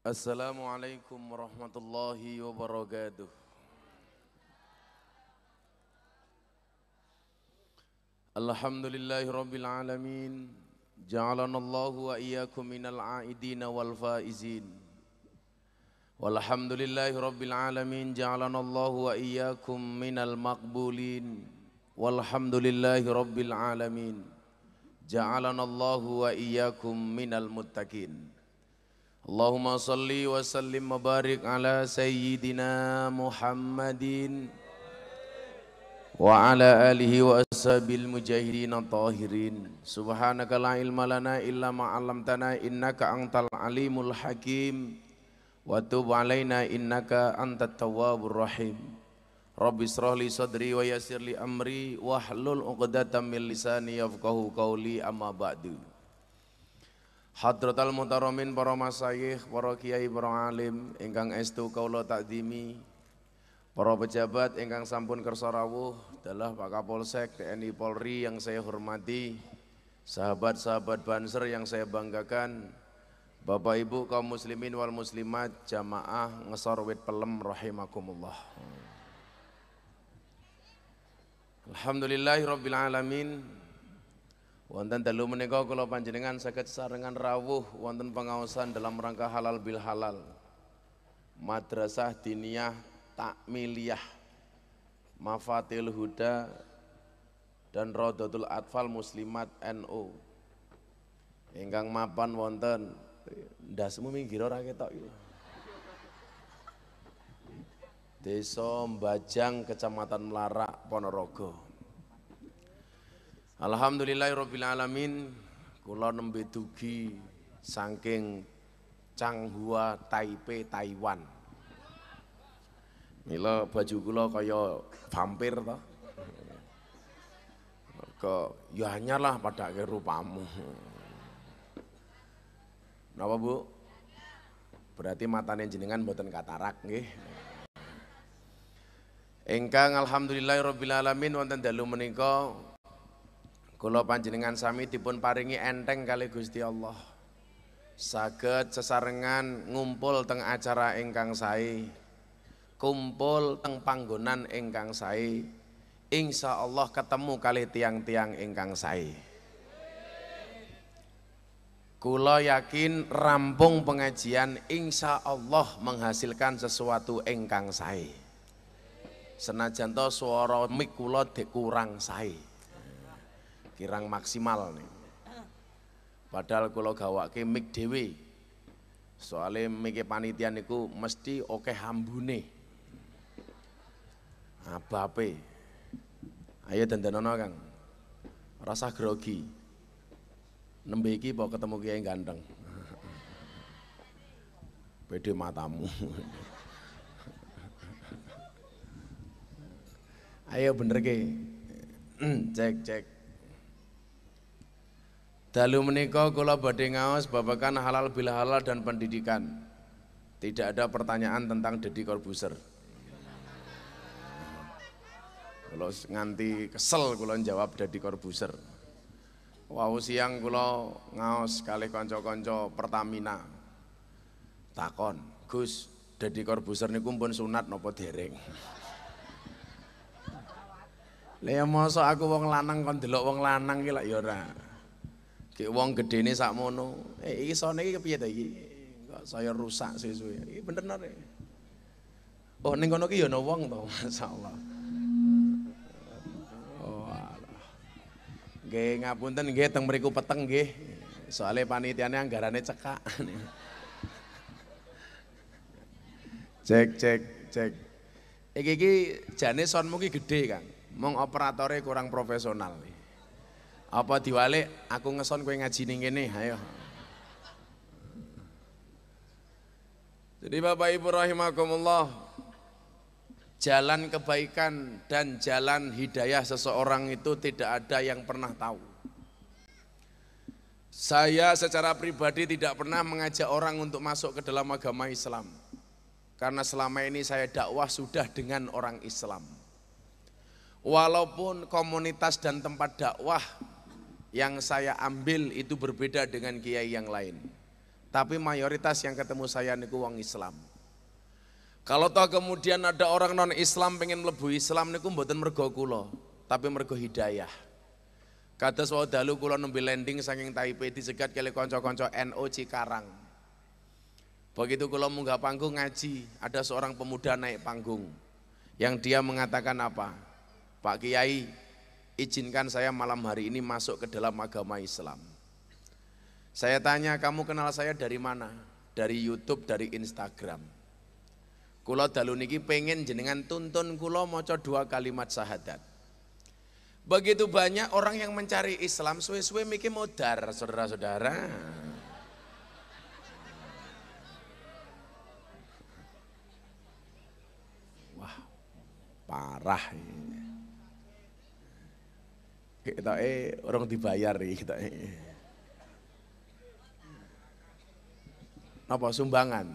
Assalamualaikum warahmatullahi wabarakatuh Alhamdulillahi rabbil alamin Ja'alanallahu wa iyyakum minal aidina wal faizin Walhamdulillahi rabbil alamin Ja'alanallahu wa iyyakum minal maqbulin Walhamdulillahi rabbil alamin Ja'alanallahu wa iyyakum minal muttaqin اللهم صل وسلم وبارك على سيدنا محمد وعلى آله وأصحابه المجاهدين الطاهرين سبحانك لا علم لنا إلا ما علمتنا إنك أنت العليم الحكيم وتوب علينا إنك أنت التواب الرحيم رب اشرح لي صدري ويسر لي أمري واحلل عقدة من لساني يفقهوا قولي أما بعد Hadratal Mutaromin, para masayikh, para kiai, para alim ingkang estu kaula takdimi. Para pejabat ingkang sampun kersarawuh, adalah Pak Kapolsek TNI Polri yang saya hormati, sahabat-sahabat Banser yang saya banggakan, Bapak Ibu kaum muslimin wal muslimat jamaah ngesor wit pelem rahimakumullah. Alhamdulillahirrabbilalamin, Wonten telu menika kula panjenengan saged sarengan rawuh wonten pengaosan dalam rangka halal bil halal. Madrasah Diniyah Takmiliyah Mafatil Huda dan Rodotul Atfal Muslimat NU. NO. Ingkang mapan wonten ndasmu minggir ora ketok iki. Desa Mbajang Kecamatan Melarak Ponorogo. Alhamdulillahirabbil alamin kula nembe dugi saking Changhua Taipei Taiwan. Mila baju kula kaya vampir to. Ke ya hanyalah pada rupamu. Napa Bu? Berarti matane jenengan mboten katarak nggih. Engkang alhamdulillahirabbil alamin wonten dalu menika Kula panjenengan sami dipun paringi enteng kali Gusti Allah. Saged sesarengan ngumpul teng acara ingkang sae. Kumpul teng panggonan ingkang sae. Insya Allah ketemu kali tiang-tiang ingkang sae. Kulo yakin rampung pengajian insya Allah menghasilkan sesuatu ingkang sae. Senajan to swara mik kula kurang sae kirang maksimal nih. Padahal kalau gawake mik dewi, soalnya mik panitia niku mesti oke hambune. Abape. Ayo dendenono Kang. Rasa grogi. Nembe iki kok ketemu kiai ganteng. Pede matamu. Ayo bener ke. cek cek. Dalu menikah kula badhe ngaos babakan halal bila halal dan pendidikan. Tidak ada pertanyaan tentang Deddy Corbuzier. Kalau nganti kesel kula jawab Deddy Corbuzier. Wau siang kula ngaos kali kanca-kanca Pertamina. Takon, Gus, Deddy Corbuzier niku pun sunat nopo dereng? Lihat ya masa aku wong lanang kon delok wong lanang gila, lak ya Cek wong gedene mono, Eh iki soalnya iki kepiye ta iki? Kok saya rusak sesuai. Iki bener nare. Oh ning kono ki ya ana wong to, masyaallah. Oh alah. Nggih ngapunten nggih teng mriku peteng nggih. Soale panitiane anggarane cekak. cek cek cek. Iki iki jane sonmu ki gedhe, Kang. Mong operatore kurang profesional. Apa diwalik aku ngeson kue ngaji ning kene, ayo. Jadi Bapak Ibu rahimakumullah, jalan kebaikan dan jalan hidayah seseorang itu tidak ada yang pernah tahu. Saya secara pribadi tidak pernah mengajak orang untuk masuk ke dalam agama Islam. Karena selama ini saya dakwah sudah dengan orang Islam. Walaupun komunitas dan tempat dakwah yang saya ambil itu berbeda dengan kiai yang lain. Tapi mayoritas yang ketemu saya niku wong Islam. Kalau toh kemudian ada orang non Islam pengen melebu Islam niku mboten mergo kula, tapi mergo hidayah. Kados wau dalu kula nembe landing saking Taipei dicegat kali kanca-kanca N.O.C Cikarang. Begitu kula munggah panggung ngaji, ada seorang pemuda naik panggung yang dia mengatakan apa? Pak Kiai, izinkan saya malam hari ini masuk ke dalam agama Islam. Saya tanya, kamu kenal saya dari mana? Dari YouTube, dari Instagram. Kulo daluniki pengen jenengan tuntun kulo moco dua kalimat syahadat. Begitu banyak orang yang mencari Islam, suwe-suwe mikir modar, saudara-saudara. Wah, parah ini kita eh orang dibayar nih kita eh. apa sumbangan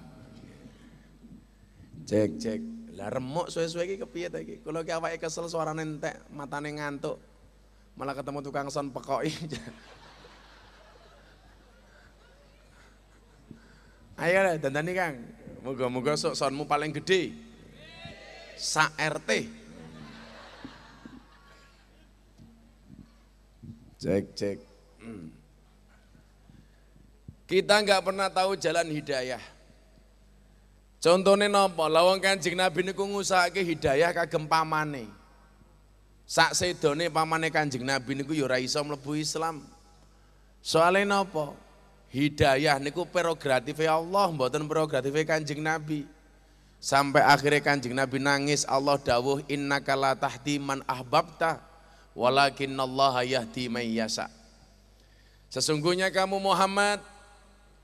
cek cek lah remuk suwe-suwe iki kepiye ta kalau kayak ki kesel suara nentek mata ngantuk malah ketemu tukang son pekoki ayo lah dandani Kang moga-moga sok sonmu paling gede sak RT Cek, cek. Hmm. Kita nggak pernah tahu jalan hidayah. Contohnya nopo, lawang kanjeng Nabi niku ke hidayah kagem pamane. Sak sedone pamane kanjeng Nabi niku ya ora iso mlebu Islam. Soale nopo? Hidayah niku ya Allah, mboten prerogatif e kanjeng Nabi. Sampai akhirnya kanjeng Nabi nangis, Allah dawuh innaka la man ahbabta. Allah yahdi may yasa. Sesungguhnya kamu Muhammad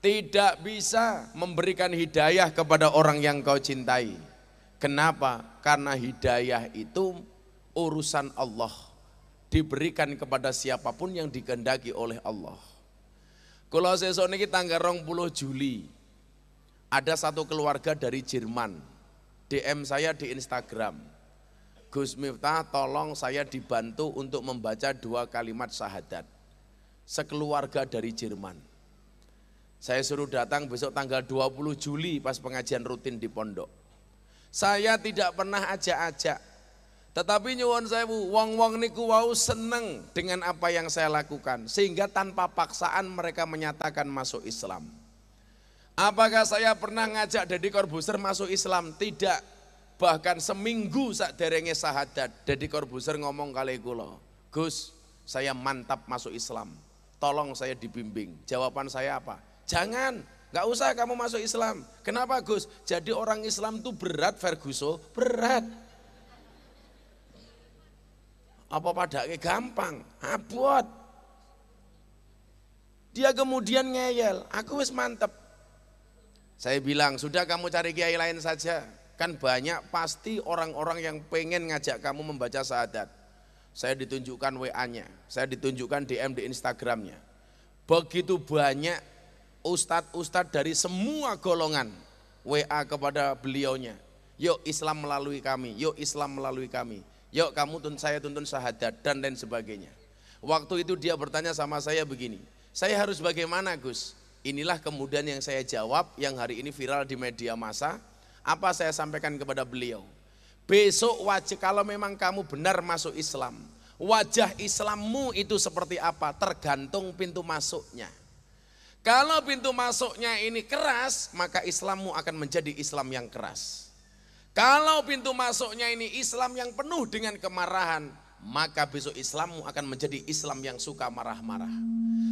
tidak bisa memberikan hidayah kepada orang yang kau cintai. Kenapa? Karena hidayah itu urusan Allah. Diberikan kepada siapapun yang dikehendaki oleh Allah. Kalau sesok ini tanggal 20 Juli, ada satu keluarga dari Jerman, DM saya di Instagram. Gus Miftah tolong saya dibantu untuk membaca dua kalimat syahadat sekeluarga dari Jerman saya suruh datang besok tanggal 20 Juli pas pengajian rutin di pondok saya tidak pernah ajak-ajak tetapi nyuwun saya bu, wong-wong niku wau seneng dengan apa yang saya lakukan sehingga tanpa paksaan mereka menyatakan masuk Islam. Apakah saya pernah ngajak Deddy Corbuzier masuk Islam? Tidak bahkan seminggu sak derenge sahadat Dedi Corbuzier ngomong kali kula Gus saya mantap masuk Islam tolong saya dibimbing jawaban saya apa jangan nggak usah kamu masuk Islam kenapa Gus jadi orang Islam tuh berat Ferguso berat apa pada gampang abot dia kemudian ngeyel aku wis mantep saya bilang sudah kamu cari kiai lain saja kan banyak pasti orang-orang yang pengen ngajak kamu membaca syahadat. Saya ditunjukkan WA-nya, saya ditunjukkan DM di Instagram-nya. Begitu banyak ustadz-ustadz dari semua golongan WA kepada beliaunya. Yuk Islam melalui kami, yuk Islam melalui kami. Yuk kamu tuntun saya tuntun sahadat dan lain sebagainya. Waktu itu dia bertanya sama saya begini, saya harus bagaimana Gus? Inilah kemudian yang saya jawab yang hari ini viral di media massa apa saya sampaikan kepada beliau? Besok wajah kalau memang kamu benar masuk Islam, wajah Islammu itu seperti apa tergantung pintu masuknya. Kalau pintu masuknya ini keras, maka Islammu akan menjadi Islam yang keras. Kalau pintu masuknya ini Islam yang penuh dengan kemarahan, maka besok Islammu akan menjadi Islam yang suka marah-marah.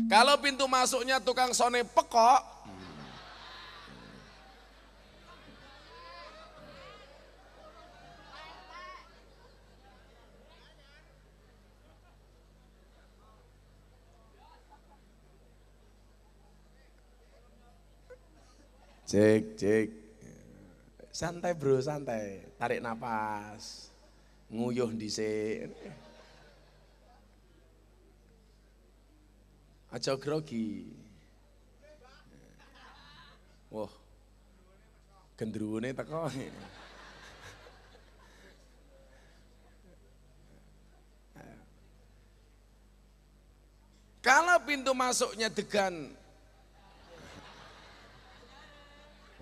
Kalau pintu masuknya tukang sone pekok, Cek, cek. Santai bro, santai. Tarik nafas Nguyuh di sini Aja grogi. Wah. Gendruwone teko. Kalau pintu masuknya degan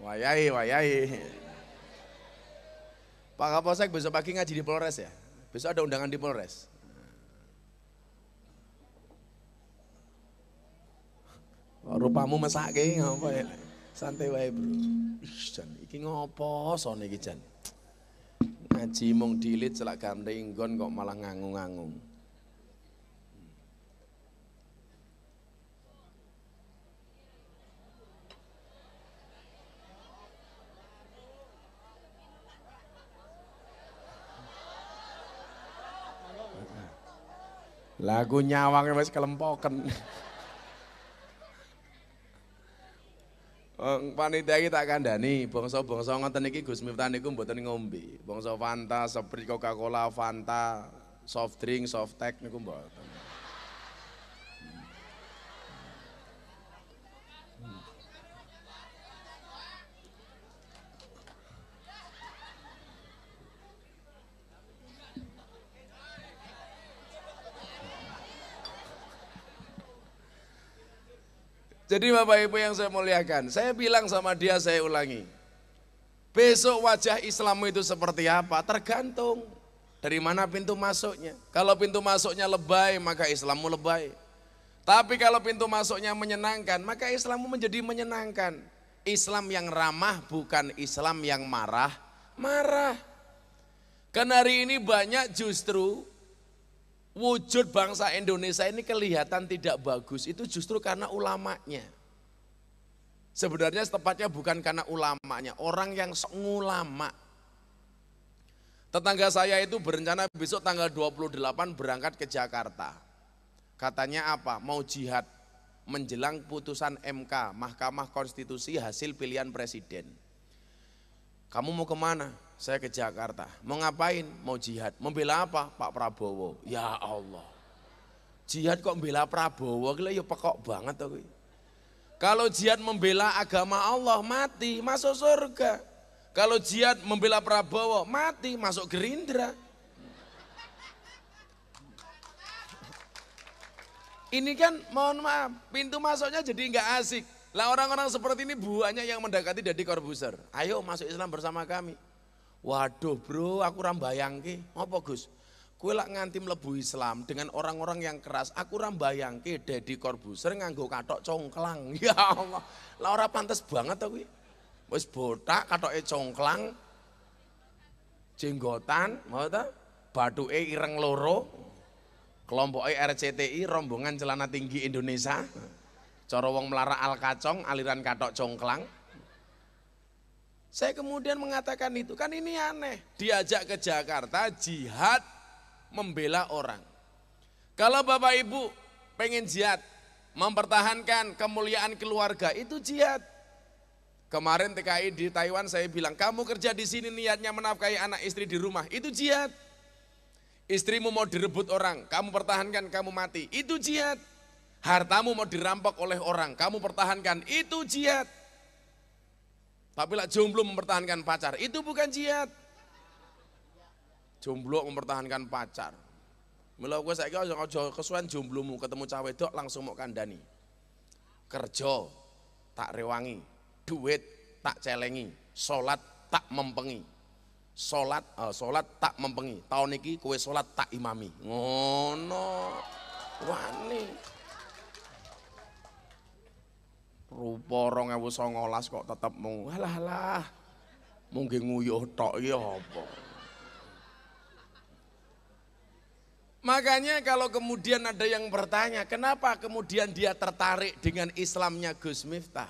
Wayai, wayai. Pak Kapolsek besok pagi ngaji di Polres ya? Besok ada undangan di Polres. Rupamu mesak ke ngopo ya? Santai wae, Bro. Jan, iki ngopo son iki, Jan? Ngaji mung dilit celak gandenggon kok malah ngangung-ngangung. Lagu nyawangnya masih kelempokan. Panitia ini tak kandani, bongso-bongso ngonten ini Gus Miftah ini mboten ngombe. Bongso Fanta, Sprite Coca-Cola, Fanta, soft drink, soft tech ini mboten. Jadi Bapak Ibu yang saya muliakan, saya bilang sama dia saya ulangi. Besok wajah Islam itu seperti apa? Tergantung dari mana pintu masuknya. Kalau pintu masuknya lebay, maka Islammu lebay. Tapi kalau pintu masuknya menyenangkan, maka Islammu menjadi menyenangkan. Islam yang ramah bukan Islam yang marah, marah. Karena hari ini banyak justru wujud bangsa Indonesia ini kelihatan tidak bagus itu justru karena ulamanya. Sebenarnya tepatnya bukan karena ulamanya, orang yang ulama. Tetangga saya itu berencana besok tanggal 28 berangkat ke Jakarta. Katanya apa? Mau jihad menjelang putusan MK, Mahkamah Konstitusi hasil pilihan presiden. Kamu mau kemana? saya ke Jakarta. Mau ngapain? Mau jihad. Membela apa? Pak Prabowo. Ya Allah. Jihad kok membela Prabowo? Gila ya pekok banget tuh. Kalau jihad membela agama Allah mati, masuk surga. Kalau jihad membela Prabowo mati, masuk Gerindra. Ini kan mohon maaf, pintu masuknya jadi nggak asik. Lah orang-orang seperti ini buahnya yang mendekati jadi korbuser. Ayo masuk Islam bersama kami. Waduh bro, aku rambayang ke. Apa Gus? Kue lak nganti mlebu Islam dengan orang-orang yang keras. Aku rambayang ke Deddy Corbuzier nganggo katok congklang. Ya Allah, lah orang pantas banget tuh. Bos botak katok e congklang, jenggotan, mau tak? e ireng loro, kelompok e RCTI rombongan celana tinggi Indonesia corong wong al kacong aliran katok congklang saya kemudian mengatakan itu, kan ini aneh. Diajak ke Jakarta jihad membela orang. Kalau Bapak Ibu pengen jihad, mempertahankan kemuliaan keluarga, itu jihad. Kemarin TKI di Taiwan saya bilang, kamu kerja di sini niatnya menafkahi anak istri di rumah, itu jihad. Istrimu mau direbut orang, kamu pertahankan, kamu mati, itu jihad. Hartamu mau dirampok oleh orang, kamu pertahankan, itu jihad. Tapi lah jomblo mempertahankan pacar, itu bukan jihad. Jomblo mempertahankan pacar. Mula gue saya kau jauh kesuan jomblo jomblomu ketemu cawe dok langsung mau kandani. Kerja tak rewangi, duit tak celengi, solat tak mempengi. Solat, uh, eh, solat tak mempengi. Tahun ini kue solat tak imami. Ngono, wani rupa songolas kok tetep mung alah alah mungkin nguyuh tok ya apa Makanya kalau kemudian ada yang bertanya, kenapa kemudian dia tertarik dengan Islamnya Gus Miftah?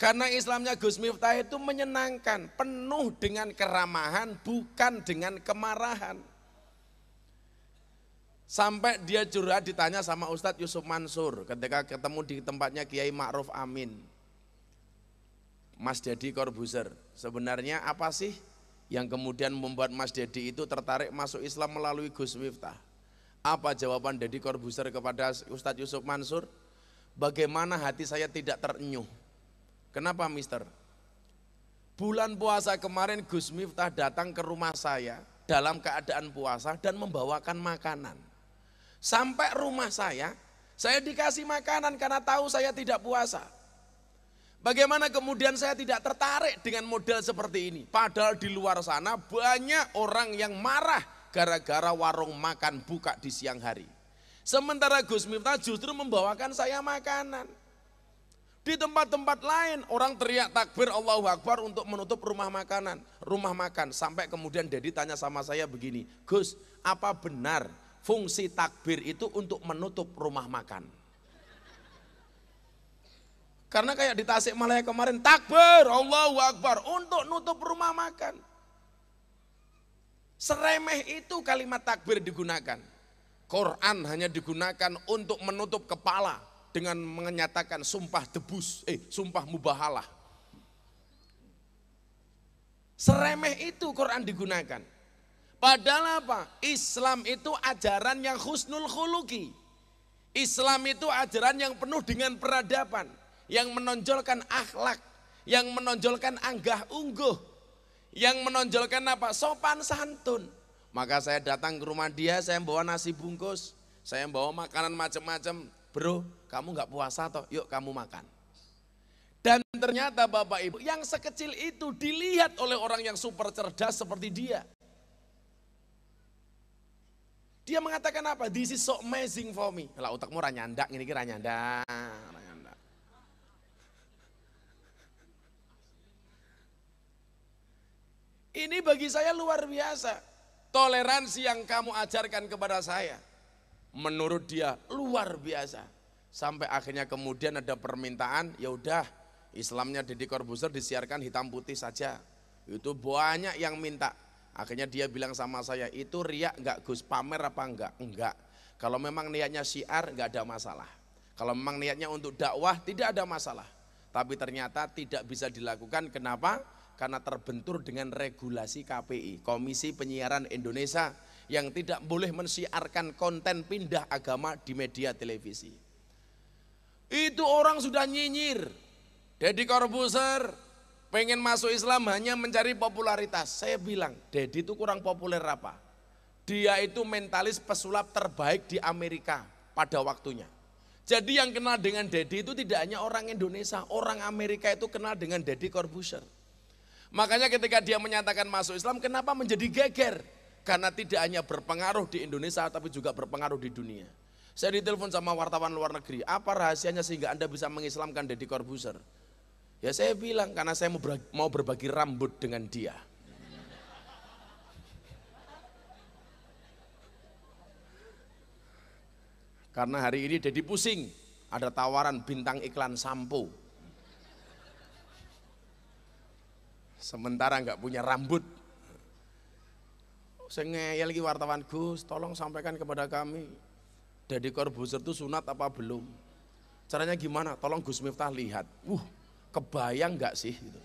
Karena Islamnya Gus Miftah itu menyenangkan, penuh dengan keramahan, bukan dengan kemarahan. Sampai dia curhat ditanya sama Ustadz Yusuf Mansur ketika ketemu di tempatnya Kiai Ma'ruf Amin. Mas Dedi Korbuser, sebenarnya apa sih yang kemudian membuat Mas Dedi itu tertarik masuk Islam melalui Gus Miftah? Apa jawaban Dedi Korbuser kepada Ustadz Yusuf Mansur? Bagaimana hati saya tidak terenyuh? Kenapa mister? Bulan puasa kemarin Gus Miftah datang ke rumah saya dalam keadaan puasa dan membawakan makanan. Sampai rumah saya, saya dikasih makanan karena tahu saya tidak puasa. Bagaimana kemudian saya tidak tertarik dengan model seperti ini? Padahal di luar sana banyak orang yang marah gara-gara warung makan buka di siang hari. Sementara Gus Miftah justru membawakan saya makanan. Di tempat-tempat lain orang teriak takbir Allahu Akbar untuk menutup rumah makanan, rumah makan sampai kemudian Dedi tanya sama saya begini, "Gus, apa benar fungsi takbir itu untuk menutup rumah makan. Karena kayak di tasik malaya kemarin takbir Allahu Akbar untuk nutup rumah makan. Seremeh itu kalimat takbir digunakan. Quran hanya digunakan untuk menutup kepala dengan menyatakan sumpah debus, eh sumpah mubahalah. Seremeh itu Quran digunakan. Padahal apa? Islam itu ajaran yang khusnul khuluki. Islam itu ajaran yang penuh dengan peradaban, yang menonjolkan akhlak, yang menonjolkan anggah ungguh, yang menonjolkan apa? Sopan santun. Maka saya datang ke rumah dia, saya bawa nasi bungkus, saya bawa makanan macam-macam. Bro, kamu gak puasa toh? Yuk kamu makan. Dan ternyata Bapak Ibu yang sekecil itu dilihat oleh orang yang super cerdas seperti dia. Dia mengatakan apa? This is so amazing for me. Lah otakmu ranyanda, nyandak ngene iki ranyanda. Ini bagi saya luar biasa. Toleransi yang kamu ajarkan kepada saya menurut dia luar biasa. Sampai akhirnya kemudian ada permintaan, ya udah Islamnya Deddy Corbuzier disiarkan hitam putih saja. Itu banyak yang minta. Akhirnya dia bilang sama saya, itu riak enggak Gus, pamer apa enggak? Enggak. Kalau memang niatnya syiar enggak ada masalah. Kalau memang niatnya untuk dakwah tidak ada masalah. Tapi ternyata tidak bisa dilakukan, kenapa? Karena terbentur dengan regulasi KPI, Komisi Penyiaran Indonesia yang tidak boleh mensiarkan konten pindah agama di media televisi. Itu orang sudah nyinyir. Deddy Corbuzier, pengen masuk Islam hanya mencari popularitas. Saya bilang, Dedi itu kurang populer apa? Dia itu mentalis pesulap terbaik di Amerika pada waktunya. Jadi yang kenal dengan Dedi itu tidak hanya orang Indonesia, orang Amerika itu kenal dengan Dedi Corbuzier. Makanya ketika dia menyatakan masuk Islam, kenapa menjadi geger? Karena tidak hanya berpengaruh di Indonesia, tapi juga berpengaruh di dunia. Saya ditelepon sama wartawan luar negeri, apa rahasianya sehingga Anda bisa mengislamkan Dedi Corbuzier? Ya saya bilang karena saya mau, berbagi, mau berbagi rambut dengan dia. Karena hari ini jadi pusing, ada tawaran bintang iklan sampo. Sementara nggak punya rambut. Saya ngeyel lagi wartawan Gus, tolong sampaikan kepada kami. Deddy Corbuzier itu sunat apa belum? Caranya gimana? Tolong Gus Miftah lihat. Uh, Kebayang nggak sih? Gitu.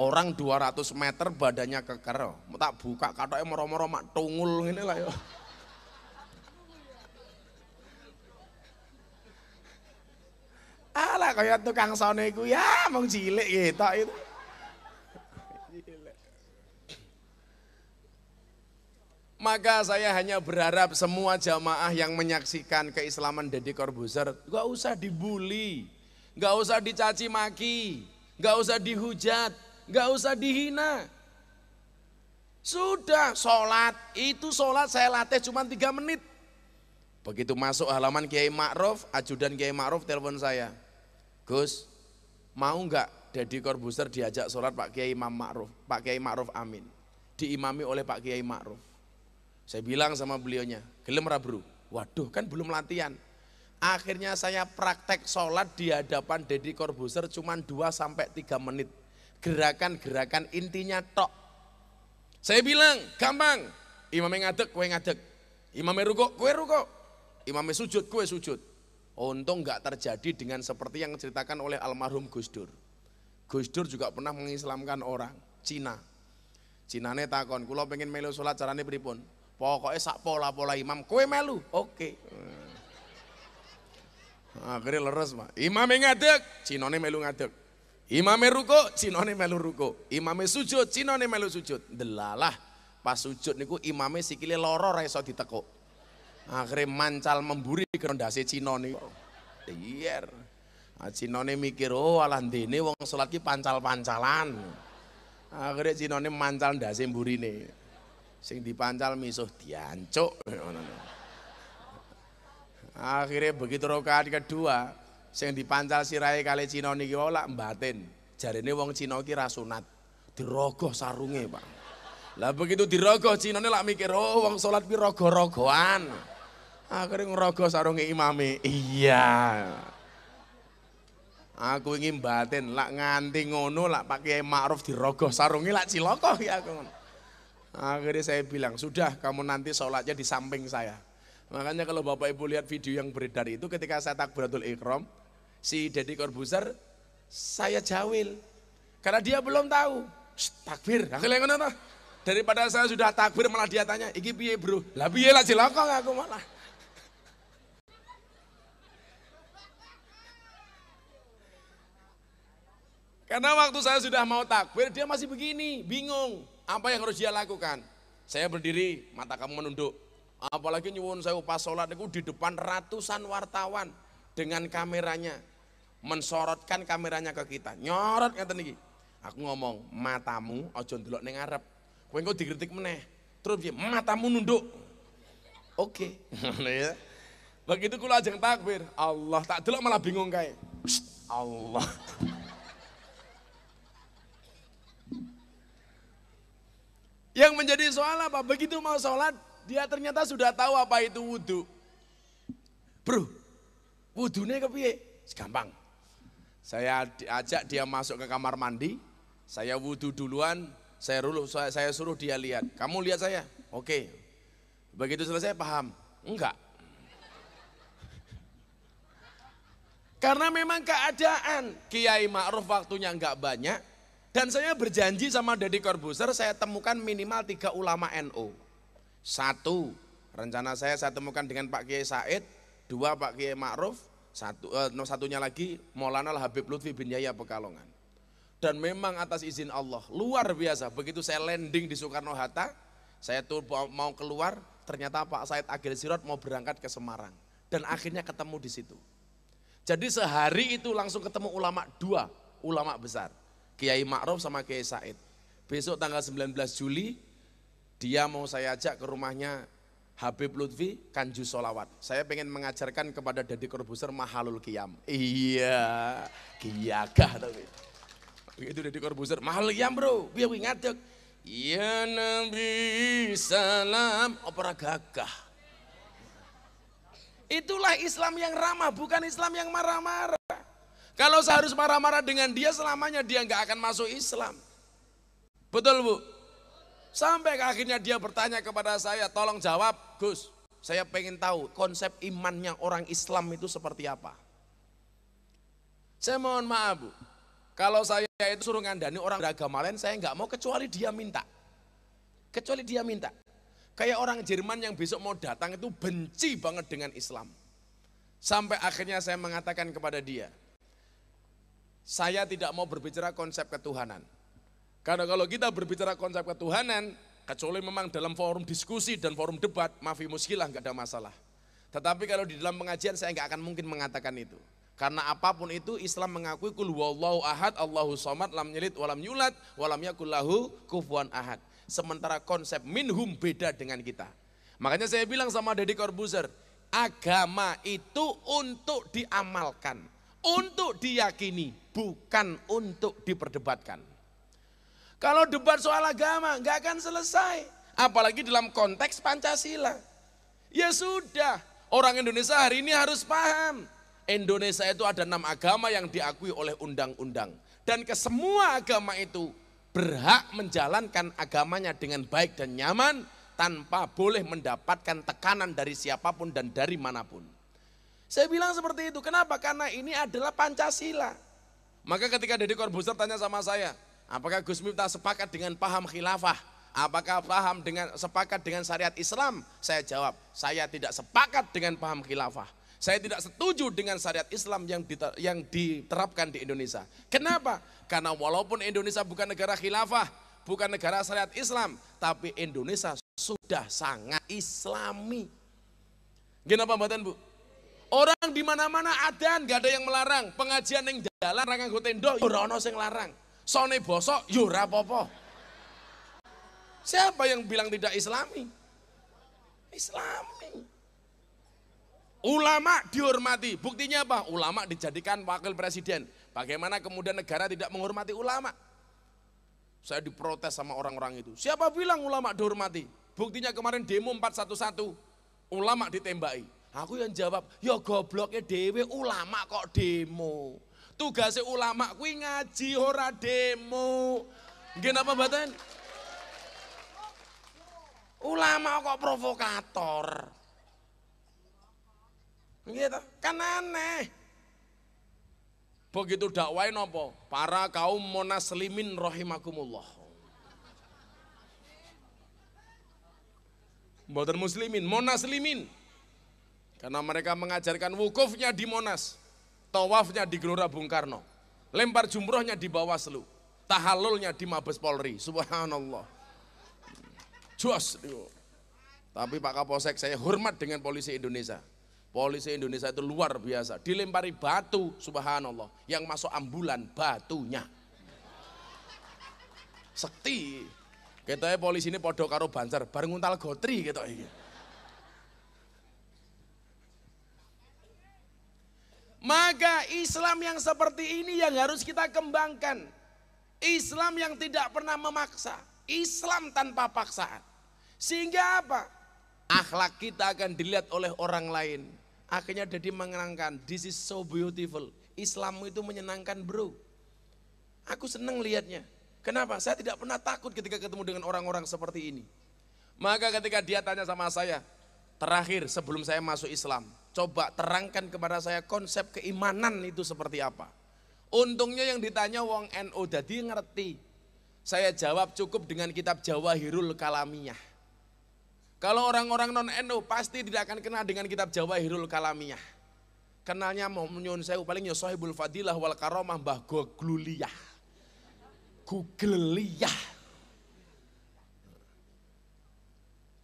Orang 200 meter badannya keker, oh. tak buka katanya moro-moro mak tungul ini lah yo. Alah kaya tukang soneku ya mau cilik gitu itu. Maka saya hanya berharap semua jamaah yang menyaksikan keislaman Deddy Corbuzier, gak usah dibully. Gak usah dicaci maki, gak usah dihujat, gak usah dihina. Sudah sholat, itu sholat saya latih cuma tiga menit. Begitu masuk halaman Kiai Ma'ruf, ajudan Kiai Ma'ruf telepon saya. Gus, mau nggak Deddy Corbuzier diajak sholat Pak Kiai Imam Ma'ruf? Pak Kiai Ma'ruf amin. Diimami oleh Pak Kiai Ma'ruf. Saya bilang sama beliaunya, gelem rabru. Waduh kan belum latihan. Akhirnya saya praktek sholat di hadapan Deddy Corbuzier cuma 2 sampai 3 menit. Gerakan-gerakan intinya tok. Saya bilang, gampang. Imamnya ngadek, kue ngadek. Imamnya ruko, kue ruko. Imamnya sujud, kue sujud. Untung gak terjadi dengan seperti yang diceritakan oleh almarhum Gus Dur. Gus Dur juga pernah mengislamkan orang, Cina. Cina ini takon, kalau pengen melu sholat caranya beripun. Pokoknya sak pola-pola imam, kue melu, oke. Okay. Akhirnya leres mah. Imame ngadeg, cinone melu ngadeg. Imame ruko, cinone melu ruko. Imame sujud, cinone melu sujud. Delalah pas sujud niku imame sikile loro ra iso ditekuk. Akhirnya mancal memburi ke ndase Cina niku. Iyer. Nah, cinone mikir, oh alah wong salat ki pancal-pancalan. Akhirnya cinone mancal mburi nih Sing dipancal misuh diancuk Akhirnya begitu rokaat kedua, sing dipancal sirai kali Cina niki wae mbatin jari ini wong Cina ki sunat, dirogoh sarungnya Pak. Lah begitu dirogoh ini lak mikir, oh wong sholat pi rogoh rogoan Akhirnya ngerogoh sarungnya imami Iya. Aku ingin batin lak nganti ngono lak pakai Ma'ruf dirogoh sarungnya lak cilokoh ya aku. Akhirnya saya bilang, sudah kamu nanti sholatnya di samping saya. Makanya kalau Bapak Ibu lihat video yang beredar itu ketika saya takbiratul ikram, si Deddy Corbuzier, saya jawil. Karena dia belum tahu. Takbir, akhirnya Daripada saya sudah takbir malah dia tanya, "Iki piye, Bro?" Lah piye lah jelokong aku malah. Karena waktu saya sudah mau takbir, dia masih begini, bingung. Apa yang harus dia lakukan? Saya berdiri, mata kamu menunduk. Apalagi nyuwun saya pas sholat itu di depan ratusan wartawan dengan kameranya mensorotkan kameranya ke kita. Nyorot ngeten iki. Aku ngomong, matamu aja ndelok ning ngarep. Kowe engko dikritik meneh. Terus piye? Matamu nunduk. Oke. Ngono ya. Begitu kula ajeng takbir, Allah tak delok malah bingung kae. Allah. Yang menjadi soal apa? Begitu mau sholat, dia ternyata sudah tahu apa itu wudhu. Bro, wudhunya kepiye? Gampang. Saya diajak dia masuk ke kamar mandi, saya wudhu duluan, saya, ruluh, saya, suruh dia lihat. Kamu lihat saya? Oke. Begitu selesai paham? Enggak. Karena memang keadaan Kiai Ma'ruf waktunya enggak banyak. Dan saya berjanji sama Deddy Corbuzier, saya temukan minimal tiga ulama NU. NO. Satu, rencana saya saya temukan dengan Pak Kiai Said, dua Pak Kiai Ma'ruf, satu eh, satunya lagi Maulana Habib Lutfi bin Yahya Pekalongan. Dan memang atas izin Allah, luar biasa. Begitu saya landing di Soekarno Hatta, saya tuh mau keluar, ternyata Pak Said Agil Sirot mau berangkat ke Semarang. Dan akhirnya ketemu di situ. Jadi sehari itu langsung ketemu ulama dua, ulama besar. Kiai Ma'ruf sama Kiai Said. Besok tanggal 19 Juli dia mau saya ajak ke rumahnya Habib Lutfi Kanju Solawat. Saya pengen mengajarkan kepada Deddy Korbuser Mahalul Kiam. Iya, kiyagah tapi. Begitu Dedi Korbuser Mahalul Kiam bro, biar ngadeg. Ya Nabi salam opera gagah. Itulah Islam yang ramah, bukan Islam yang marah-marah. Kalau saya harus marah-marah dengan dia, selamanya dia nggak akan masuk Islam. Betul bu? Sampai akhirnya dia bertanya kepada saya, tolong jawab, Gus, saya pengen tahu konsep imannya orang Islam itu seperti apa. Saya mohon maaf, Bu. Kalau saya itu suruh ngandani orang beragama lain, saya nggak mau kecuali dia minta. Kecuali dia minta. Kayak orang Jerman yang besok mau datang itu benci banget dengan Islam. Sampai akhirnya saya mengatakan kepada dia, saya tidak mau berbicara konsep ketuhanan karena kalau kita berbicara konsep ketuhanan, kecuali memang dalam forum diskusi dan forum debat, mafi muskilah nggak ada masalah. Tetapi kalau di dalam pengajian saya nggak akan mungkin mengatakan itu. Karena apapun itu Islam mengakui kul wallahu ahad, Allahu somad, lam yalid walam yulat, walam yakul lahu ahad. Sementara konsep minhum beda dengan kita. Makanya saya bilang sama Deddy Corbuzier, agama itu untuk diamalkan, untuk diyakini, bukan untuk diperdebatkan. Kalau debat soal agama nggak akan selesai. Apalagi dalam konteks Pancasila. Ya sudah, orang Indonesia hari ini harus paham. Indonesia itu ada enam agama yang diakui oleh undang-undang. Dan kesemua agama itu berhak menjalankan agamanya dengan baik dan nyaman tanpa boleh mendapatkan tekanan dari siapapun dan dari manapun. Saya bilang seperti itu, kenapa? Karena ini adalah Pancasila. Maka ketika Deddy Corbuzier tanya sama saya, Apakah Gus Miftah sepakat dengan paham khilafah? Apakah paham dengan sepakat dengan syariat Islam? Saya jawab, saya tidak sepakat dengan paham khilafah. Saya tidak setuju dengan syariat Islam yang yang diterapkan di Indonesia. Kenapa? Karena walaupun Indonesia bukan negara khilafah, bukan negara syariat Islam, tapi Indonesia sudah sangat Islami. Gimana pembatan bu? Orang di mana-mana ada, nggak ada yang melarang. Pengajian yang jalan, rangang gotendoh, orang sing larang sone bosok yura popo. Siapa yang bilang tidak islami? Islami. Ulama dihormati. Buktinya apa? Ulama dijadikan wakil presiden. Bagaimana kemudian negara tidak menghormati ulama? Saya diprotes sama orang-orang itu. Siapa bilang ulama dihormati? Buktinya kemarin demo 411. Ulama ditembaki. Aku yang jawab, ya gobloknya dewe ulama kok demo. Tugas ulama kuwi ngaji ora demo. Nggih napa mboten? Ulama kok provokator. Nggih to? Kan aneh. Begitu dakwain apa? Para kaum monaslimin rahimakumullah. Mboten muslimin, monaslimin. Karena mereka mengajarkan wukufnya di Monas. Tawafnya di Gelora Bung Karno. Lempar jumrohnya di Bawaslu. Tahalulnya di Mabes Polri. Subhanallah. Jos. Tapi Pak Kapolsek saya hormat dengan polisi Indonesia. Polisi Indonesia itu luar biasa. Dilempari batu, subhanallah. Yang masuk ambulan, batunya. Sekti. Kita polisi ini podo karo banser, Baru nguntal gotri gitu. Gitu. Maka Islam yang seperti ini yang harus kita kembangkan. Islam yang tidak pernah memaksa. Islam tanpa paksaan. Sehingga apa? Akhlak kita akan dilihat oleh orang lain. Akhirnya jadi mengenangkan. This is so beautiful. Islam itu menyenangkan bro. Aku senang lihatnya. Kenapa? Saya tidak pernah takut ketika ketemu dengan orang-orang seperti ini. Maka ketika dia tanya sama saya, terakhir sebelum saya masuk Islam, Coba terangkan kepada saya konsep keimanan itu seperti apa. Untungnya yang ditanya wong NU jadi ngerti. Saya jawab cukup dengan kitab Jawa Hirul Kalamiyah. Kalau orang-orang non NU pasti tidak akan kenal dengan kitab Jawa Hirul Kalamiyah. Kenalnya mau menyun saya paling ya Sahibul Fadilah wal Karomah Mbah Gogluliyah. Gugleliyah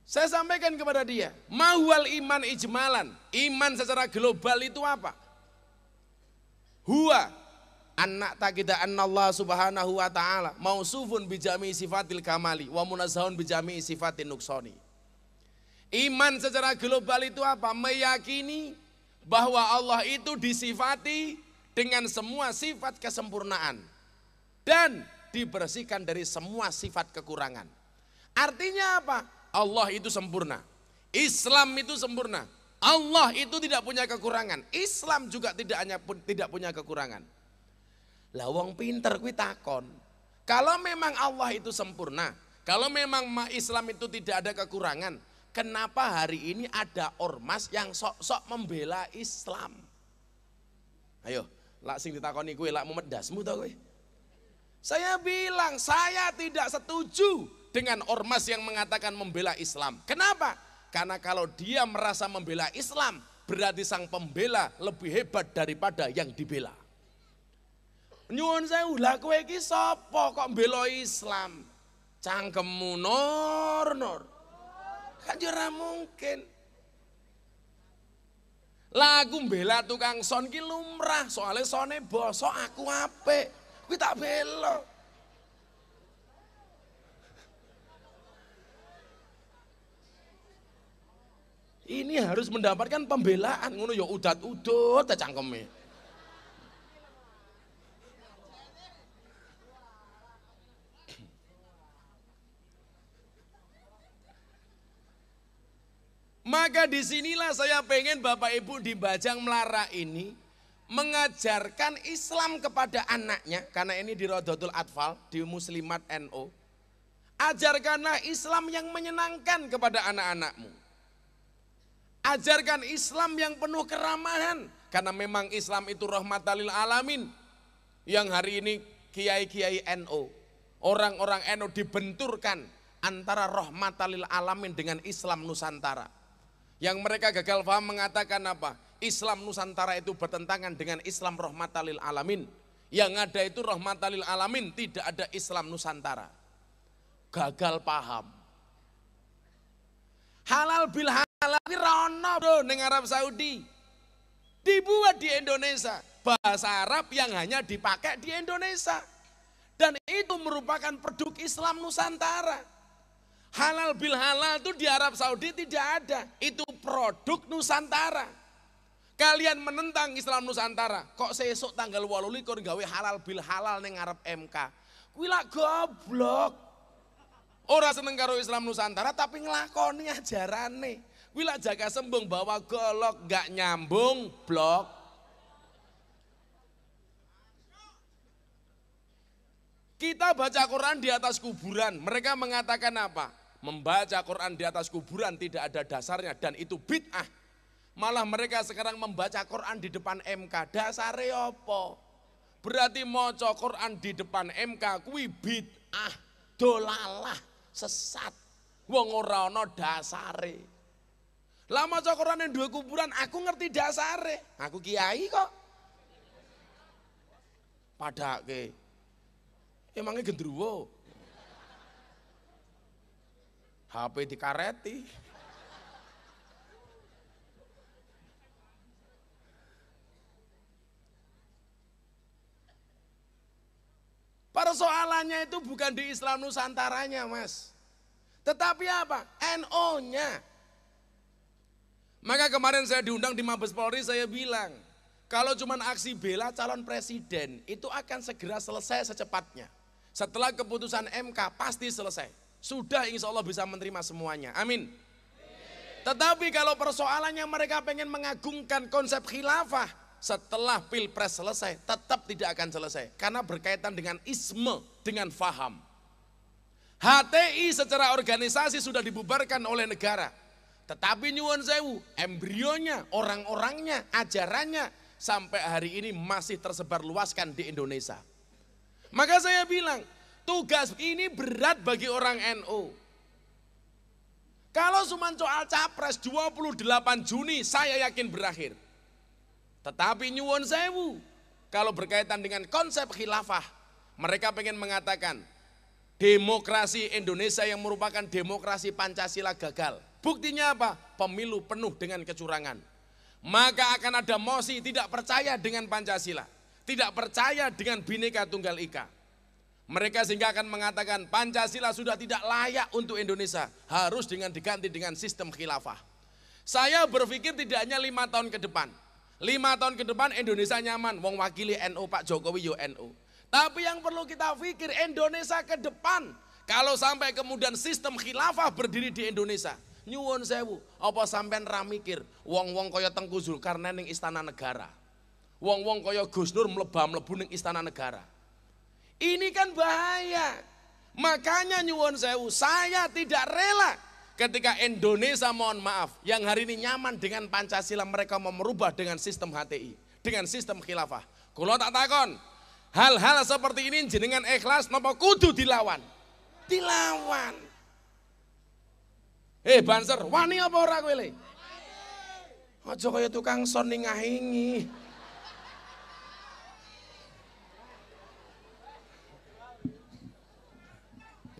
Saya sampaikan kepada dia, mahwal iman ijmalan, iman secara global itu apa? Huwa anak takida Allah subhanahu wa ta'ala mausufun bijami sifatil kamali wa munazahun bijami sifatin nuksoni. Iman secara global itu apa? Meyakini bahwa Allah itu disifati dengan semua sifat kesempurnaan dan dibersihkan dari semua sifat kekurangan. Artinya apa? Allah itu sempurna. Islam itu sempurna. Allah itu tidak punya kekurangan. Islam juga tidak hanya tidak punya kekurangan. Lah wong pinter kuwi takon. Kalau memang Allah itu sempurna, kalau memang Islam itu tidak ada kekurangan, kenapa hari ini ada ormas yang sok-sok membela Islam? Ayo, laksing sing ditakoni kuwi lak medasmu to kowe. Saya bilang saya tidak setuju dengan ormas yang mengatakan membela Islam. Kenapa? Karena kalau dia merasa membela Islam, berarti sang pembela lebih hebat daripada yang dibela. Nyuwun saya ulah kowe iki sapa kok mbela Islam? Cangkemmu nur nur. Kan ora mungkin. Lagu bela tukang son ki lumrah, soalnya sone bosok aku ape, Kuwi tak bela. Ini harus mendapatkan pembelaan ngono ya udat-udut cangkeme. Maka disinilah saya pengen Bapak Ibu di Bajang Melara ini mengajarkan Islam kepada anaknya karena ini di Rodotul Atfal di Muslimat NO. ajarkanlah Islam yang menyenangkan kepada anak-anakmu Ajarkan Islam yang penuh keramahan. Karena memang Islam itu rahmatalil alamin. Yang hari ini kiai-kiai NO. Orang-orang NO dibenturkan antara rahmatalil alamin dengan Islam Nusantara. Yang mereka gagal paham mengatakan apa? Islam Nusantara itu bertentangan dengan Islam rahmatalil alamin. Yang ada itu rahmatalil alamin, tidak ada Islam Nusantara. Gagal paham. Halal bil Alawi rono bro neng Arab Saudi. Dibuat di Indonesia. Bahasa Arab yang hanya dipakai di Indonesia. Dan itu merupakan produk Islam Nusantara. Halal bil halal itu di Arab Saudi tidak ada. Itu produk Nusantara. Kalian menentang Islam Nusantara. Kok sesok tanggal walulikur gawe halal bil halal neng Arab MK. Kuila goblok. Orang seneng karo Islam Nusantara tapi ngelakoni ajarane. Wila jaga sembung bawa golok gak nyambung blok. Kita baca Quran di atas kuburan, mereka mengatakan apa? Membaca Quran di atas kuburan tidak ada dasarnya dan itu bid'ah. Malah mereka sekarang membaca Quran di depan MK, dasare apa? Berarti cokor Quran di depan MK kui bid'ah, dolalah, sesat. Wong ora ana dasare. Lama cokoran yang dua kuburan, aku ngerti dasare. Aku kiai kok. ke. Emangnya gendruwo. HP dikareti. Persoalannya itu bukan di Islam Nusantaranya, Mas. Tetapi apa? NO-nya, maka kemarin saya diundang di Mabes Polri, saya bilang, kalau cuma aksi bela calon presiden, itu akan segera selesai secepatnya. Setelah keputusan MK pasti selesai. Sudah insya Allah bisa menerima semuanya. Amin. Tetapi kalau persoalannya mereka pengen mengagungkan konsep khilafah, setelah pilpres selesai tetap tidak akan selesai karena berkaitan dengan isme dengan faham HTI secara organisasi sudah dibubarkan oleh negara tetapi nyuwun sewu, embrionya, orang-orangnya, ajarannya sampai hari ini masih tersebar luaskan di Indonesia. Maka saya bilang, tugas ini berat bagi orang NU. NO. Kalau cuma soal capres 28 Juni saya yakin berakhir. Tetapi nyuwun sewu. Kalau berkaitan dengan konsep khilafah. Mereka pengen mengatakan demokrasi Indonesia yang merupakan demokrasi Pancasila gagal. Buktinya apa? Pemilu penuh dengan kecurangan. Maka akan ada mosi tidak percaya dengan Pancasila. Tidak percaya dengan Bhinneka Tunggal Ika. Mereka sehingga akan mengatakan Pancasila sudah tidak layak untuk Indonesia. Harus dengan diganti dengan sistem khilafah. Saya berpikir tidak hanya lima tahun ke depan. Lima tahun ke depan Indonesia nyaman. Wong wakili NU Pak Jokowi yo NU. NO. Tapi yang perlu kita pikir Indonesia ke depan. Kalau sampai kemudian sistem khilafah berdiri di Indonesia. Nyuwun sewu, apa sampean ra mikir wong-wong kaya Tengku Zulkarnain ning istana negara. Wong-wong kaya Gus Nur mlebu ning istana negara. Ini kan bahaya. Makanya nyuwun sewu, saya tidak rela ketika Indonesia mohon maaf yang hari ini nyaman dengan Pancasila mereka mau merubah dengan sistem HTI, dengan sistem khilafah. Kulo tak takon, Hal-hal seperti ini jenengan ikhlas nopo kudu dilawan. Dilawan. Eh Banser, wani apa ora kowe le? Aja kaya tukang son ning ngahingi.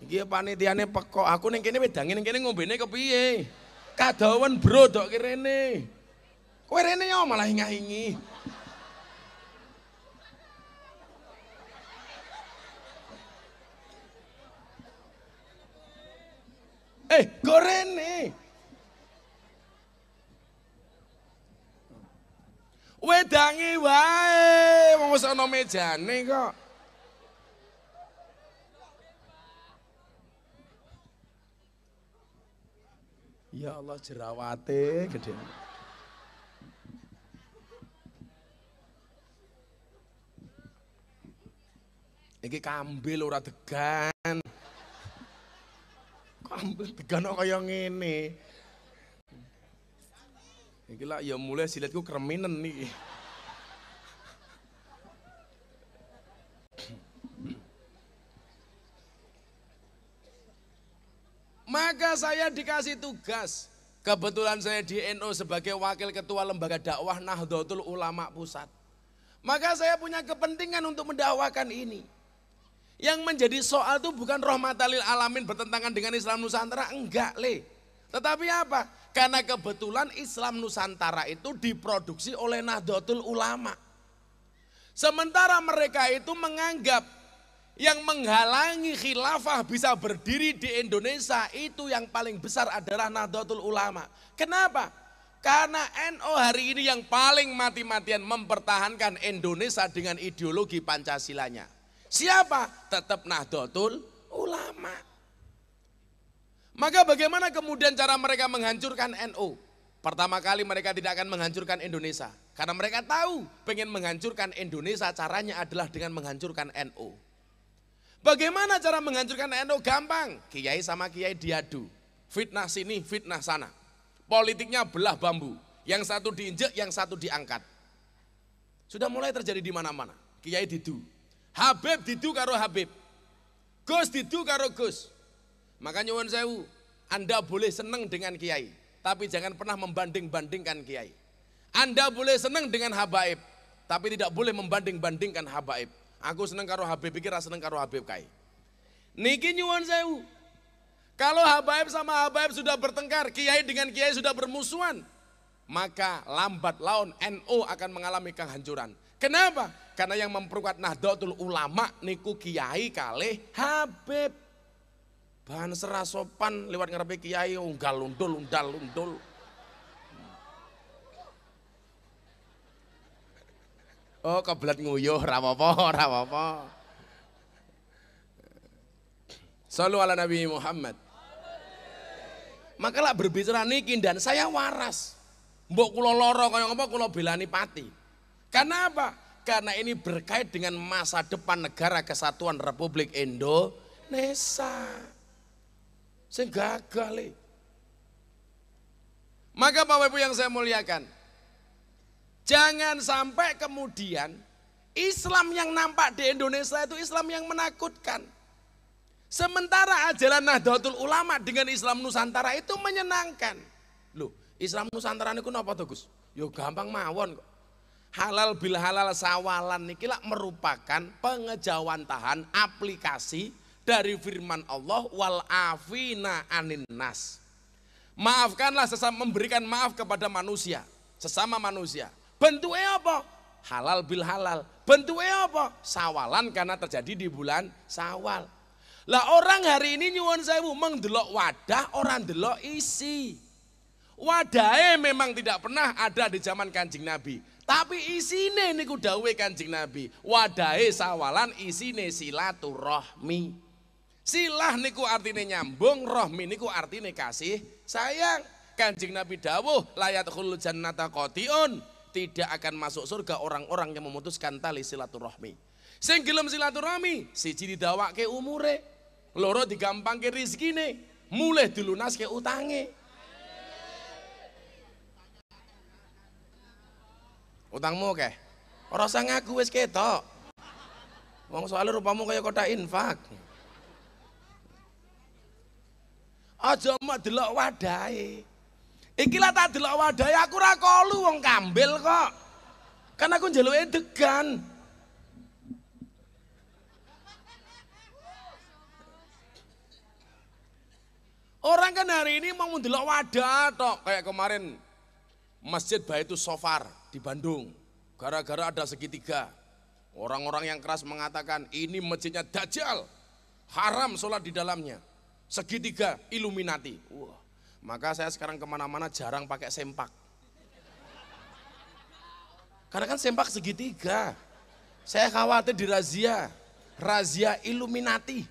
Iki panitiane pekok, aku ning kene wedangi ning kene ngombene kepiye? Kadawan bro dok kene. Kowe rene yo ya malah ngahingi. Eh, goreng gorene. Wedangi wae, wong wis ana mejane kok. Ya Allah jerawate gede. Iki kambil ora degan. Kampus degano kaya ngene. Iki lah ya mulai silatku kreminen nih. Maka saya dikasih tugas. Kebetulan saya di NU sebagai wakil ketua lembaga dakwah Nahdlatul Ulama Pusat. Maka saya punya kepentingan untuk mendakwakan ini. Yang menjadi soal itu bukan Roh Matalil alamin bertentangan dengan Islam Nusantara, enggak le. Tetapi apa? Karena kebetulan Islam Nusantara itu diproduksi oleh Nahdlatul Ulama. Sementara mereka itu menganggap yang menghalangi khilafah bisa berdiri di Indonesia itu yang paling besar adalah Nahdlatul Ulama. Kenapa? Karena NO hari ini yang paling mati-matian mempertahankan Indonesia dengan ideologi Pancasilanya. Siapa? Tetap Nahdlatul Ulama. Maka bagaimana kemudian cara mereka menghancurkan NU? NO? Pertama kali mereka tidak akan menghancurkan Indonesia. Karena mereka tahu pengen menghancurkan Indonesia caranya adalah dengan menghancurkan NU. NO. Bagaimana cara menghancurkan NU? NO? Gampang. Kiai sama kiai diadu. Fitnah sini, fitnah sana. Politiknya belah bambu. Yang satu diinjek, yang satu diangkat. Sudah mulai terjadi di mana-mana. Kiai didu, Habib didu karo Habib. Gus didu karo Gus. Maka nyuwun sewu, Anda boleh seneng dengan kiai, tapi jangan pernah membanding-bandingkan kiai. Anda boleh seneng dengan habaib, tapi tidak boleh membanding-bandingkan habaib. Aku seneng karo Habib, pikir seneng karo Habib kai. Niki nyuwun sewu. Kalau habaib sama habaib sudah bertengkar, kiai dengan kiai sudah bermusuhan, maka lambat laun NO akan mengalami kehancuran. Kenapa? Karena yang memperkuat Nahdlatul Ulama niku kiai kali Habib. Bahan serasopan lewat ngarepe kiai unggal lundul undal lundul. Oh, kebelat nguyuh ra apa-apa, ra apa-apa. Sallu ala Nabi Muhammad. Makalah berbicara niki dan saya waras. Mbok kula lara kaya ngapa kula belani pati. Karena apa? Karena ini berkait dengan masa depan negara kesatuan Republik Indonesia. Saya gagal. Eh. Maka Bapak Ibu yang saya muliakan, jangan sampai kemudian Islam yang nampak di Indonesia itu Islam yang menakutkan. Sementara ajaran Nahdlatul Ulama dengan Islam Nusantara itu menyenangkan. Loh, Islam Nusantara ini kenapa tuh Gus? Yo gampang mawon kok halal bil halal sawalan niki kira merupakan pengejawantahan aplikasi dari firman Allah wal afina anin nas. Maafkanlah sesama memberikan maaf kepada manusia, sesama manusia. Bentuknya apa? Halal bil halal. Bentuknya apa? Sawalan karena terjadi di bulan Sawal. Lah orang hari ini nyuwun sewu mengdelok wadah, orang delok isi. Wadahnya memang tidak pernah ada di zaman Kanjeng Nabi tapi isine niku dawuhe Kanjeng Nabi, wadahe sawalan isine silaturahmi. Silah niku artine nyambung, rahmi niku artine kasih sayang. Kanjeng Nabi dawuh, layat khul jannata qatiun, tidak akan masuk surga orang-orang yang memutuskan tali silaturahmi. Sing gelem silaturahmi, siji didawake umure, loro digampang digampangke rezekine, mulai dilunaske utange. Utangmu oke orang usah ngaku wis ketok. Wong soalnya rupamu kayak kota infak. Aja mak delok wadai Ikilah tak delok wadai aku rakolu, wong kambil kok. Kan aku njaluke degan. Orang kan hari ini mau mendelok wadah tok kayak kemarin Masjid itu Sofar di Bandung. Gara-gara ada segitiga. Orang-orang yang keras mengatakan ini masjidnya dajjal. Haram sholat di dalamnya. Segitiga Illuminati. Wah, maka saya sekarang kemana-mana jarang pakai sempak. Karena kan sempak segitiga. Saya khawatir dirazia. Razia Illuminati.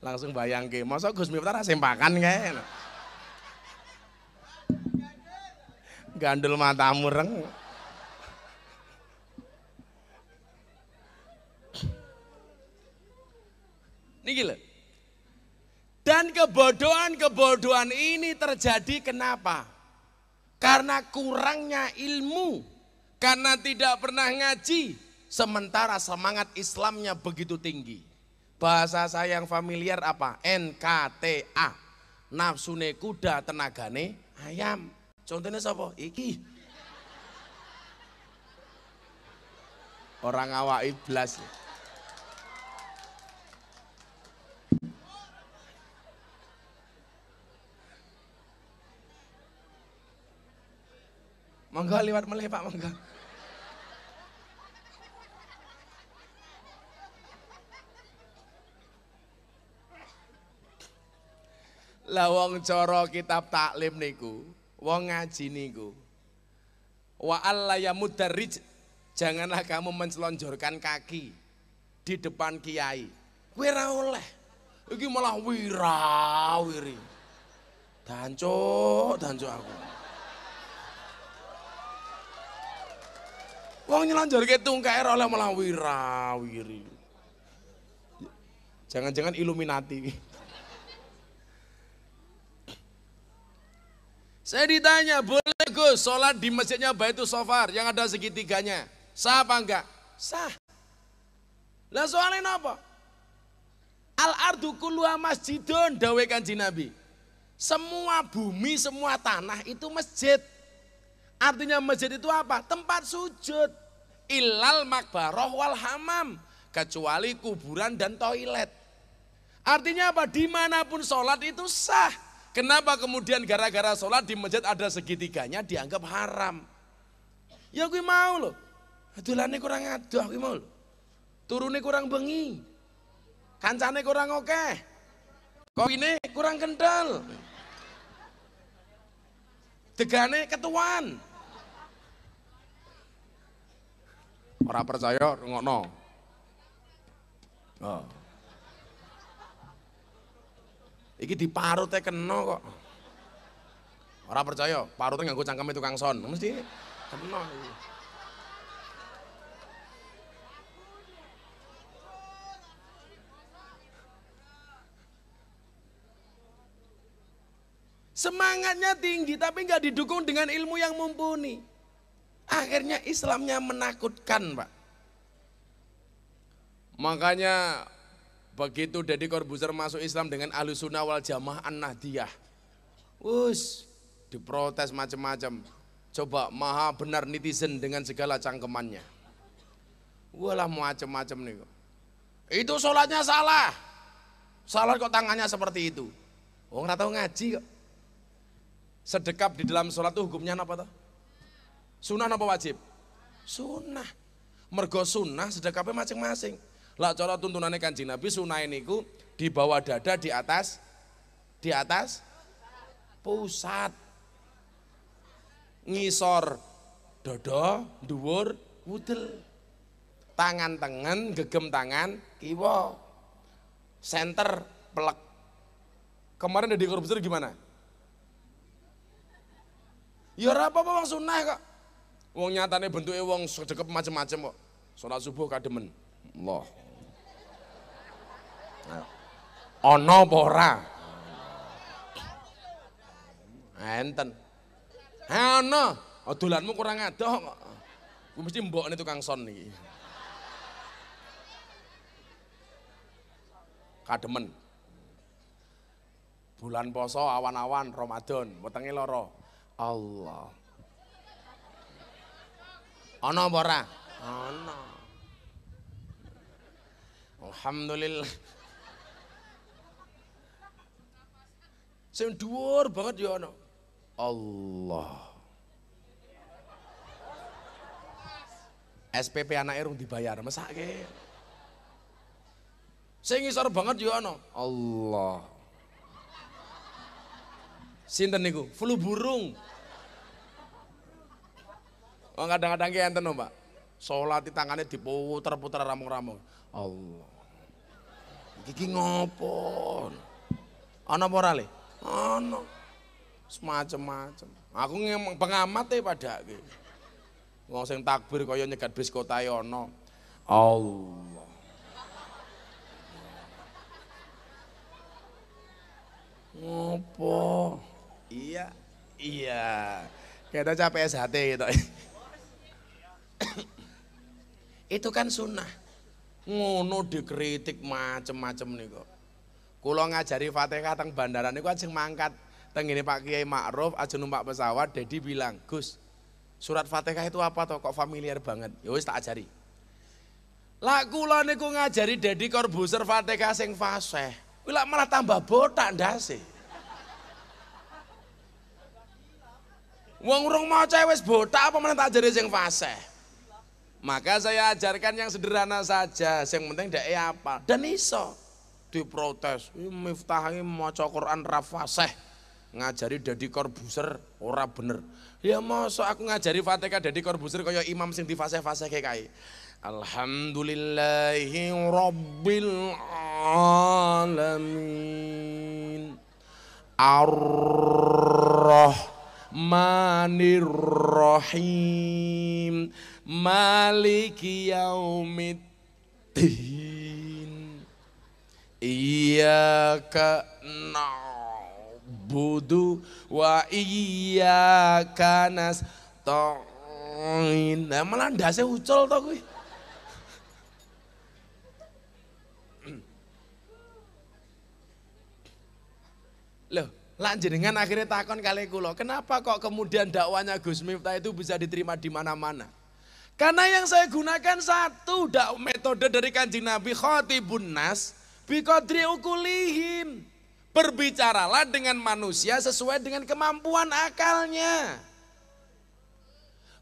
Langsung bayang ke, masa Gus Miftah sempakan kayak. gandul mata reng niki lho dan kebodohan-kebodohan ini terjadi kenapa? Karena kurangnya ilmu, karena tidak pernah ngaji, sementara semangat Islamnya begitu tinggi. Bahasa saya yang familiar apa? NKTA. Nafsune kuda, tenagane ayam. Contohnya siapa? Iki. Orang awak iblas. Monggo lewat melih Pak, monggo. Lah wong cara kitab taklim niku Wong ngaji niku. Wa alla yamudarrij janganlah kamu mencelonjorkan kaki di depan kiai. Kuwi ora oleh. Iki malah wirawiri. Dancuk, dancuk aku. Wong nyelonjorke tungkae oleh malah wirawiri. Jangan-jangan Illuminati. Saya ditanya, boleh Gus sholat di masjidnya Baitul Sofar yang ada segitiganya? Sah apa enggak? Sah. Lah soalnya apa? Al ardu kulluha masjidun dawe kanjeng Nabi. Semua bumi, semua tanah itu masjid. Artinya masjid itu apa? Tempat sujud. Ilal makbaroh wal hamam. Kecuali kuburan dan toilet. Artinya apa? Dimanapun sholat itu sah. Kenapa kemudian gara-gara sholat di masjid ada segitiganya dianggap haram? Ya gue mau loh. Adulane kurang aduh gue mau loh. Turunnya kurang bengi. Kancane kurang oke. Kau ini kurang kental. Degane ketuan. Orang percaya ngono. Oh. Iki diparut kena kok. Ora percaya, parute nganggo cangkeme tukang son. Mesti kena iki. Semangatnya tinggi tapi nggak didukung dengan ilmu yang mumpuni. Akhirnya Islamnya menakutkan, Pak. Makanya Begitu Deddy Corbuzier masuk Islam dengan alusuna wal Jamaah An-Nahdiyah. us diprotes macam-macam. Coba maha benar netizen dengan segala cangkemannya. Walah macam-macam nih Itu sholatnya salah. salat kok tangannya seperti itu. Oh nggak tahu ngaji kok. Sedekap di dalam sholat itu hukumnya apa tuh? Sunnah apa wajib? Sunnah. Mergo sunnah sedekapnya masing-masing lah cara tuntunane Kanjeng Nabi sunah niku di bawah dada di atas di atas pusat. Ngisor dada dhuwur wudel. Tangan tengen gegem tangan kiwa. Center pelek. Kemarin Deddy Corbuzier gimana? Ya ora apa-apa wong sunah kok. Wong nyatane bentuke wong sedekep macam-macam kok. Salat subuh kademen. Allah ono apa Enten. Ha ana. Oh, kurang ada kok. mesti mbok ini tukang son nih Kademen. Bulan poso awan-awan Ramadan, wetenge loro. Allah. ono apa ono Alhamdulillah. Sing dhuwur banget ya ana. Allah. SPP anak erung dibayar, mesake. Sing isor banget ya ana. Allah. Sinten niku? Flu burung. Oh kadang-kadang ki enten mbak. Pak. Salat tangannya diputer putar ramung-ramung. Allah. Gigi ngopo? Ana apa Ono. no, Semacam-macam. Aku ngemeng pengamat ya pada, Wong sing takbir kaya nyegat bis kota e ono. Allah. Ngopo? Iya, iya. Kita capek SHT gitu. Itu kan sunnah. Ngono dikritik macem-macem nih kok. Kulo ngajari Fatihah teng bandara niku ajeng mangkat teng ini Pak Kiai Ma'ruf aja numpak pesawat Dedi bilang, "Gus, surat Fatihah itu apa toh kok familiar banget?" Ya wis tak ajari. Lah kula niku ngajari Dedi Corbuzier Fatihah sing fasih. lak malah tambah botak ndase. Wong urung maca wis botak apa meneh tak ajari sing fasih. Maka saya ajarkan yang sederhana saja, yang penting dae apa dan iso diprotes miftahi maca Quran rafaseh ngajari dadi korbuser ora bener ya masa aku ngajari fatika dadi korbuser kaya imam sing difaseh fase kekai Alhamdulillahi Rabbil Alamin Ar-Rahmanir Rahim Maliki Yaumiddin Iya Iyyaka na'budu wa iyyaka nasta'in. Nah, malah ndase ucul to gue. Loh, lanjut dengan akhirnya takon kali kulo, kenapa kok kemudian dakwanya Gus Miftah itu bisa diterima di mana-mana? Karena yang saya gunakan satu dak metode dari kanjeng Nabi khotibun nas Bikodri ukulihim. Berbicaralah dengan manusia sesuai dengan kemampuan akalnya.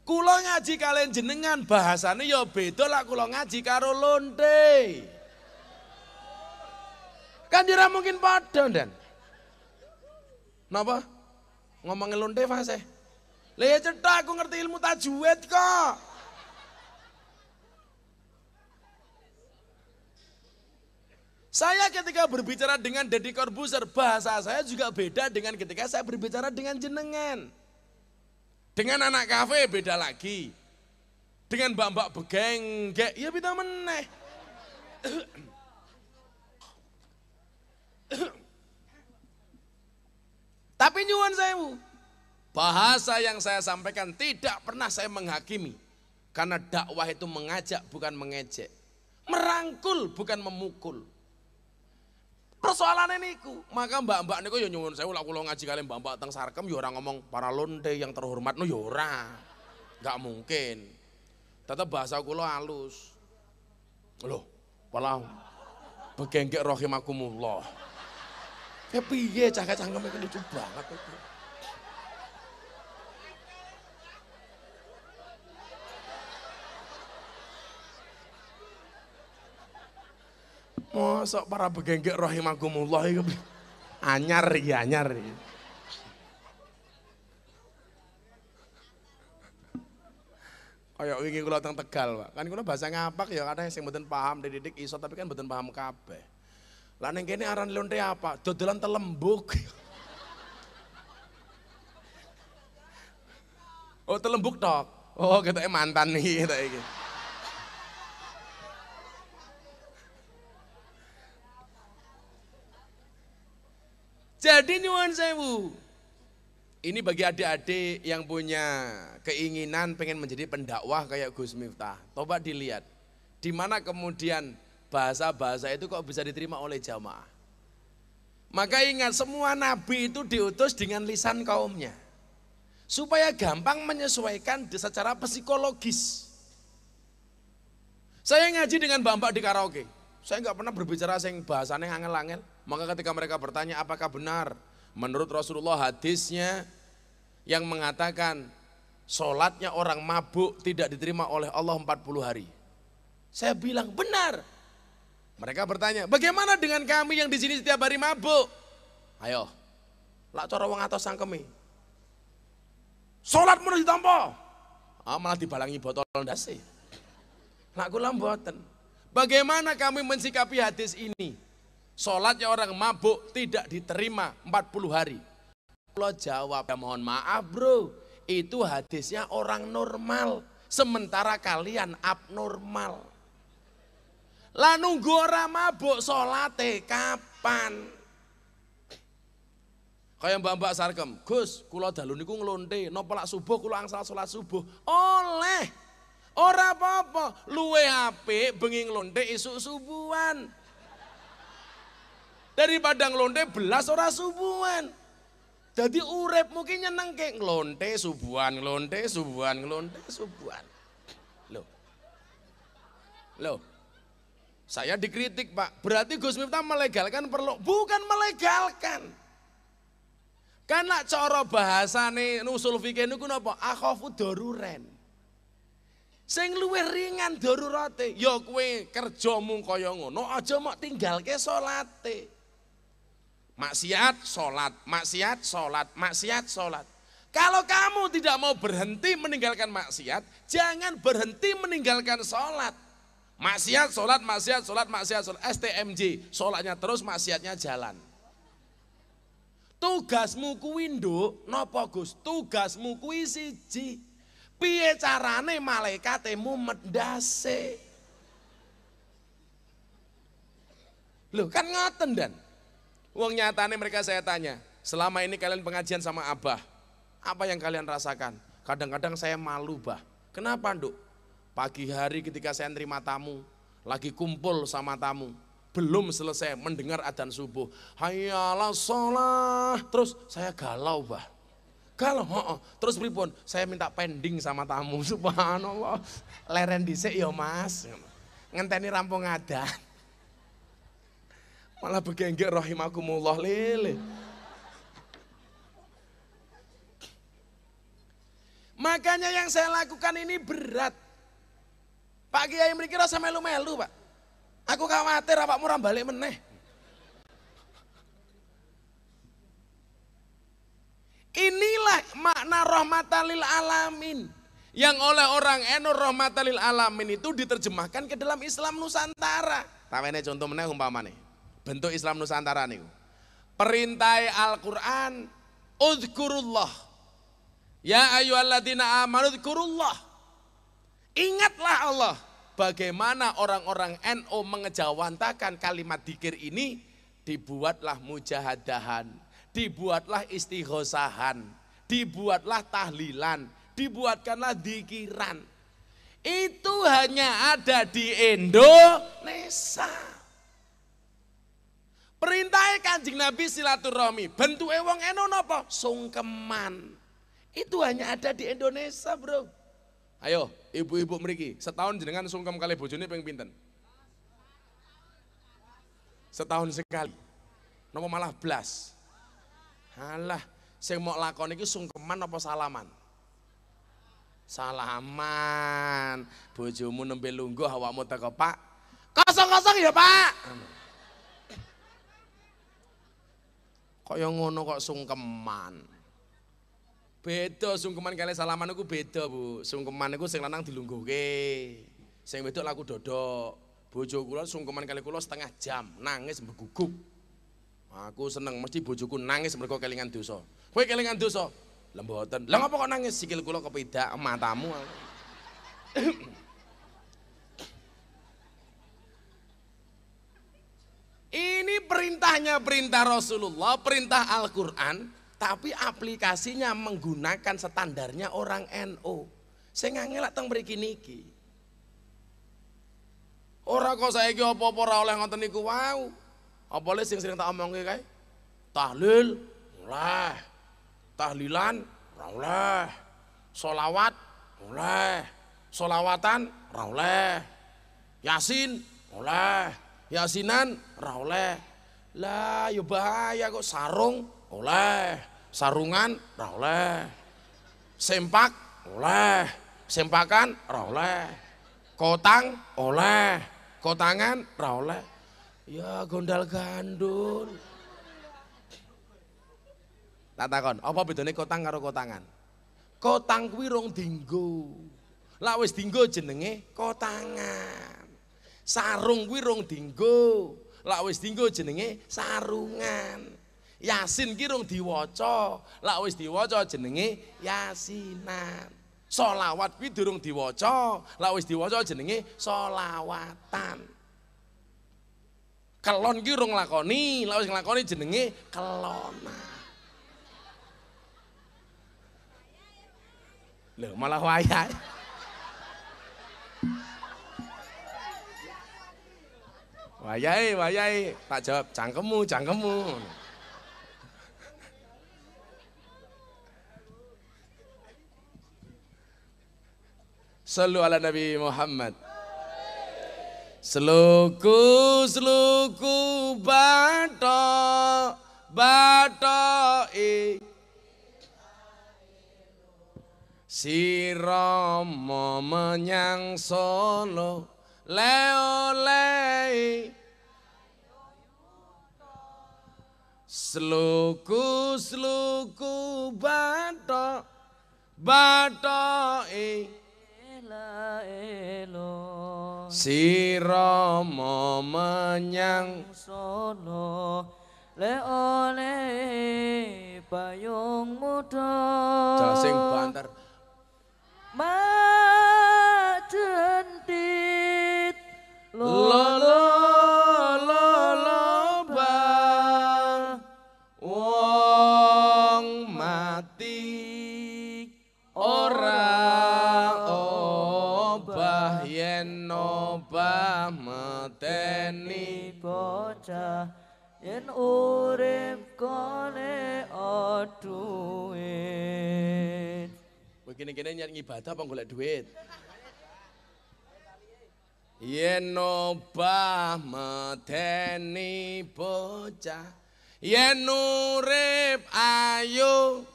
Kulo ngaji kalian jenengan bahasanya ya beda lah kulo ngaji karo lonte. Kan jira mungkin padha, Dan. Napa? Ngomongin lonte fase. Lah ya aku ngerti ilmu tajwid kok. Saya ketika berbicara dengan Deddy Corbuzier, bahasa saya juga beda dengan ketika saya berbicara dengan jenengan. Dengan anak kafe beda lagi. Dengan mbak-mbak begenggek, ya beda meneh. Tapi saya sewu. Bahasa yang saya sampaikan tidak pernah saya menghakimi. Karena dakwah itu mengajak bukan mengejek. Merangkul bukan memukul Persoalan niku, maka mbak-mbak niku ya nyuwun saya ulang ulang ngaji kalian mbak-mbak tentang sarkem ya orang ngomong para lonte yang terhormat no yora nggak mungkin. Tetap bahasa lo halus. Loh, malah begenggek rahimakumullah. Ya piye cah cangkem iki lucu banget. Itu. sok para begenggek rahimakumullah iku anyar ya anyar. Ya. Kaya wingi kula teng Tegal, Pak. Kan kula bahasa ngapak ya kadang sing mboten paham dididik iso tapi kan mboten paham kabeh. Lah ning kene aran lonte apa? Dodolan telembuk. Oh telembuk tok. Oh kita mantan nih kita Jadi nyuwun sewu. Ini bagi adik-adik yang punya keinginan pengen menjadi pendakwah kayak Gus Miftah. Coba dilihat. Di mana kemudian bahasa-bahasa itu kok bisa diterima oleh jamaah. Maka ingat semua nabi itu diutus dengan lisan kaumnya. Supaya gampang menyesuaikan secara psikologis. Saya ngaji dengan Bapak di karaoke. Saya nggak pernah berbicara sing bahasanya angel-angel. Maka ketika mereka bertanya apakah benar menurut Rasulullah hadisnya yang mengatakan sholatnya orang mabuk tidak diterima oleh Allah 40 hari. Saya bilang benar. Mereka bertanya, bagaimana dengan kami yang di sini setiap hari mabuk? Ayo, lak cara atau sang sangkemi. Sholat menurut ditampa. Ah, malah dibalangi botol dasi. Lak kula Bagaimana kami mensikapi hadis ini? Sholatnya orang mabuk tidak diterima 40 hari. Kalau jawab, ya mohon maaf bro, itu hadisnya orang normal. Sementara kalian abnormal. Lah nunggu orang mabuk sholatnya kapan? Kayak mbak-mbak sarkem, Gus, kulau dalu iku nglonte, napa subuh kulau angsal sholat subuh. Oleh. Ora apa-apa, luwe HP bengi nglonte isuk subuhan. Dari padang lonte belas orang subuhan. Jadi urep mungkin nyeneng ke ngelonte subuhan, ngelonte subuhan, ngelonte subuhan. Loh. Loh. Saya dikritik pak, berarti Gus Miftah melegalkan perlu. Bukan melegalkan. Karena cara bahasa nih nusul fikih nuku nopo, Akhafu doruren, Sing luwih ringan darurate, ya kowe kerja mung kaya ngono aja mok tinggalke salate. Maksiat, sholat, maksiat, sholat, maksiat, sholat. Kalau kamu tidak mau berhenti meninggalkan maksiat, jangan berhenti meninggalkan sholat. Maksiat, sholat, maksiat, sholat, maksiat, sholat. STMJ, sholatnya terus, maksiatnya jalan. Tugasmu kuwi nduk, napa Gus? Tugasmu kuwi siji. Piye carane malaikatemu medase? Loh, kan ngoten, Dan. Uang nyatanya mereka saya tanya, selama ini kalian pengajian sama abah, apa yang kalian rasakan? Kadang-kadang saya malu bah. Kenapa dok? Pagi hari ketika saya nerima tamu, lagi kumpul sama tamu, belum selesai mendengar adzan subuh. Hayalah sholat. Terus saya galau bah. Galau, oh, oh. terus pripun, saya minta pending sama tamu, subhanallah, leren dice. ya mas, ngenteni rampung adzan. Malah begenggek rahimakumullah lele. Makanya yang saya lakukan ini berat. Pak Kiai mriki rasa melu-melu, Pak. Aku khawatir apa murah balik meneh. Inilah makna rahmatalil alamin. Yang oleh orang Eno rahmatalil alamin itu diterjemahkan ke dalam Islam Nusantara. Tawene contoh meneh umpamane. Bentuk Islam Nusantara nih Perintai Al-Qur'an Udhkurullah. Ya ayolah amanu dzkurullah. Ingatlah Allah. Bagaimana orang-orang NO mengejawantakan kalimat dikir ini dibuatlah mujahadahan, dibuatlah istighosahan, dibuatlah tahlilan, dibuatkanlah dikiran. Itu hanya ada di Indonesia. Perintahnya kanjeng Nabi silaturahmi. Bentuk ewang eno nopo? Sungkeman. Itu hanya ada di Indonesia bro. Ayo ibu-ibu meriki setahun jenengan sungkem kali bojone peng pinten? Setahun sekali. Nopo malah belas. Alah, Saya mau lakon itu sungkeman apa salaman? Salaman. Bojomu nembe lungguh awakmu teko, Pak. Kosong-kosong ya, Pak. Amin. yang ngono kok sungkeman. Beda sungkeman kali salaman aku beda, Bu. Sungkeman aku sing lanang dilungguhke. Sing wedok laku dodok. Bojo kula sungkeman kali kula setengah jam, nangis mbegugup. Aku seneng mesti bojoku nangis mergo kelingan dosa. Kowe kelingan dosa? Lemboten. Lah ngapa kok nangis sikil kula kepedak matamu. perintahnya perintah Rasulullah, perintah Al-Quran, tapi aplikasinya menggunakan standarnya orang NO. Saya ngelak teng mriki niki. Orang kok saya apa-apa ora oleh ngonten niku wow. Apa lagi sing sering tak ki kai? Tahlil lah. Tahlilan lah. Solawat, lah. Solawatan, lah. Yasin lah. Yasinan lah. Lah ya bahaya kok sarung oleh, sarungan ora oleh. Sempak oleh, sempakan ora oleh. Kotang oleh, kotangan ora oleh. Ya gondal gandul. Tak takon, apa nih kotang karo kotangan? Kotang kuwi rong dinggo. Lah wis dinggo jenenge kotangan. Sarung kuwi rong dinggo. lak wis dinggo jenenge sarungan. Yasin ki rung diwaca, lak wis diwaca jenenge yasinan. Selawat kuwi durung diwaca, lak wis diwaca jenenge selawatan. Kelon ki rung lakoni, lak wis nglakoni jenenge kelona. Lho malah wayahe. Wayai, wayai, Tak jawab, cangkemu, cangkemu. Selalu ala Nabi Muhammad. Seluku seluku batok Si Romo menyang Solo leolei sluku sluku bato bato e la elo siromo menyang solo le payung muda jasing banter majen lo lo lo lo wong mati ora obah yen obah mateni bocah yen urip kone aduh Gini-gini nyari ibadah apa ngulik duit? Yen obah medeni bocah Yen urip ayu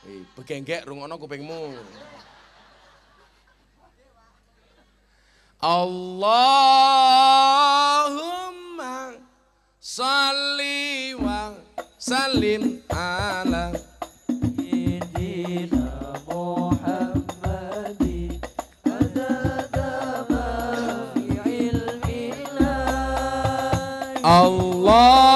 Hei, begenggek rungono kupingmu. Allahumma salli wa salim ala Allah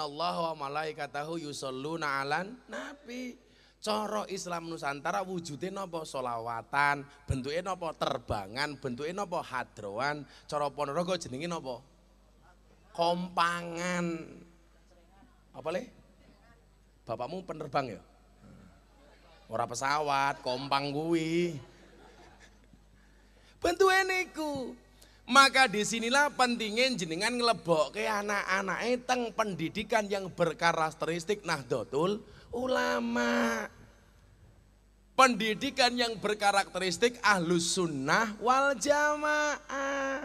Allah wa malaikatahu yusalluna alan nabi. Coro Islam Nusantara wujudnya nopo solawatan, bentuknya nopo terbangan, bentuknya nopo hadroan, coro ponorogo jenenge nopo kompangan. Apa leh Bapakmu penerbang ya? Ora pesawat, kompang gue Bentuknya niku. Maka disinilah pentingnya jenengan ngelebok ke anak-anak teng pendidikan yang berkarakteristik Nahdlatul Ulama. Pendidikan yang berkarakteristik ahlus sunnah wal jamaah.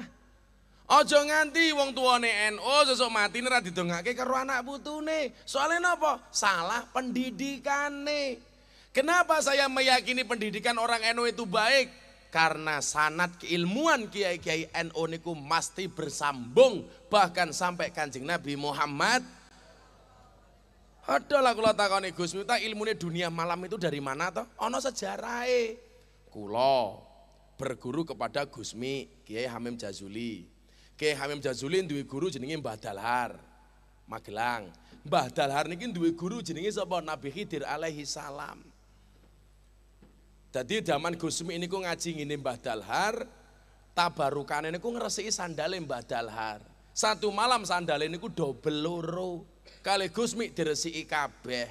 Ojo nganti wong tuane NU sesuk mati ora didongake karo anak putune. Soalnya napa? Salah pendidikane. Kenapa saya meyakini pendidikan orang NU itu baik? Karena sanat keilmuan kiai-kiai NU niku mesti bersambung bahkan sampai Kanjeng Nabi Muhammad Adalah kula takoni Gus Miftah ilmune dunia malam itu dari mana toh? ono sejarahe. Kula berguru kepada Gusmi Kiai Hamim Jazuli. Kiai Hamim Jazuli duwe guru jenenge Mbah Dalhar. Magelang. Mbah Dalhar niki duwe guru jenenge sapa? Nabi Khidir alaihi salam. Jadi zaman Gusmi ini ku ngaji ini Mbah Dalhar, tabarukane niku ngresiki sandale Mbah Dalhar. Satu malam sandale ini dobel loro. Kali Gusmi diresi kabeh.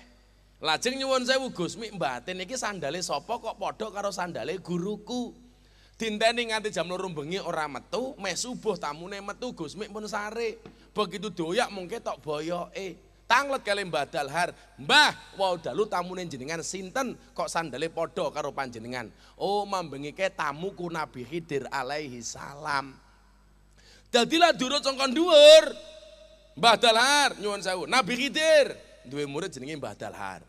Lajeng nyuwun sewu Gusmi mbatin iki sandale sopok kok podok karo sandale guruku. Dinteni nganti jam loro bengi orang metu, mesubuh tamu tamune metu Gusmi pun sare. Begitu doyak mungkin tok boyo Eh. Tanglet kalian Mbah Dalhar, "Mbah, wau dalu tamu jenengan sinten kok sandale podo karo panjenengan?" "Oh, mambengi ke tamuku Nabi Khidir alaihi salam." jadilah durut songkon dhuwur. Mbah Dalhar nyuwun sewu, Nabi Khidir duwe murid jenenge Mbah Dalhar.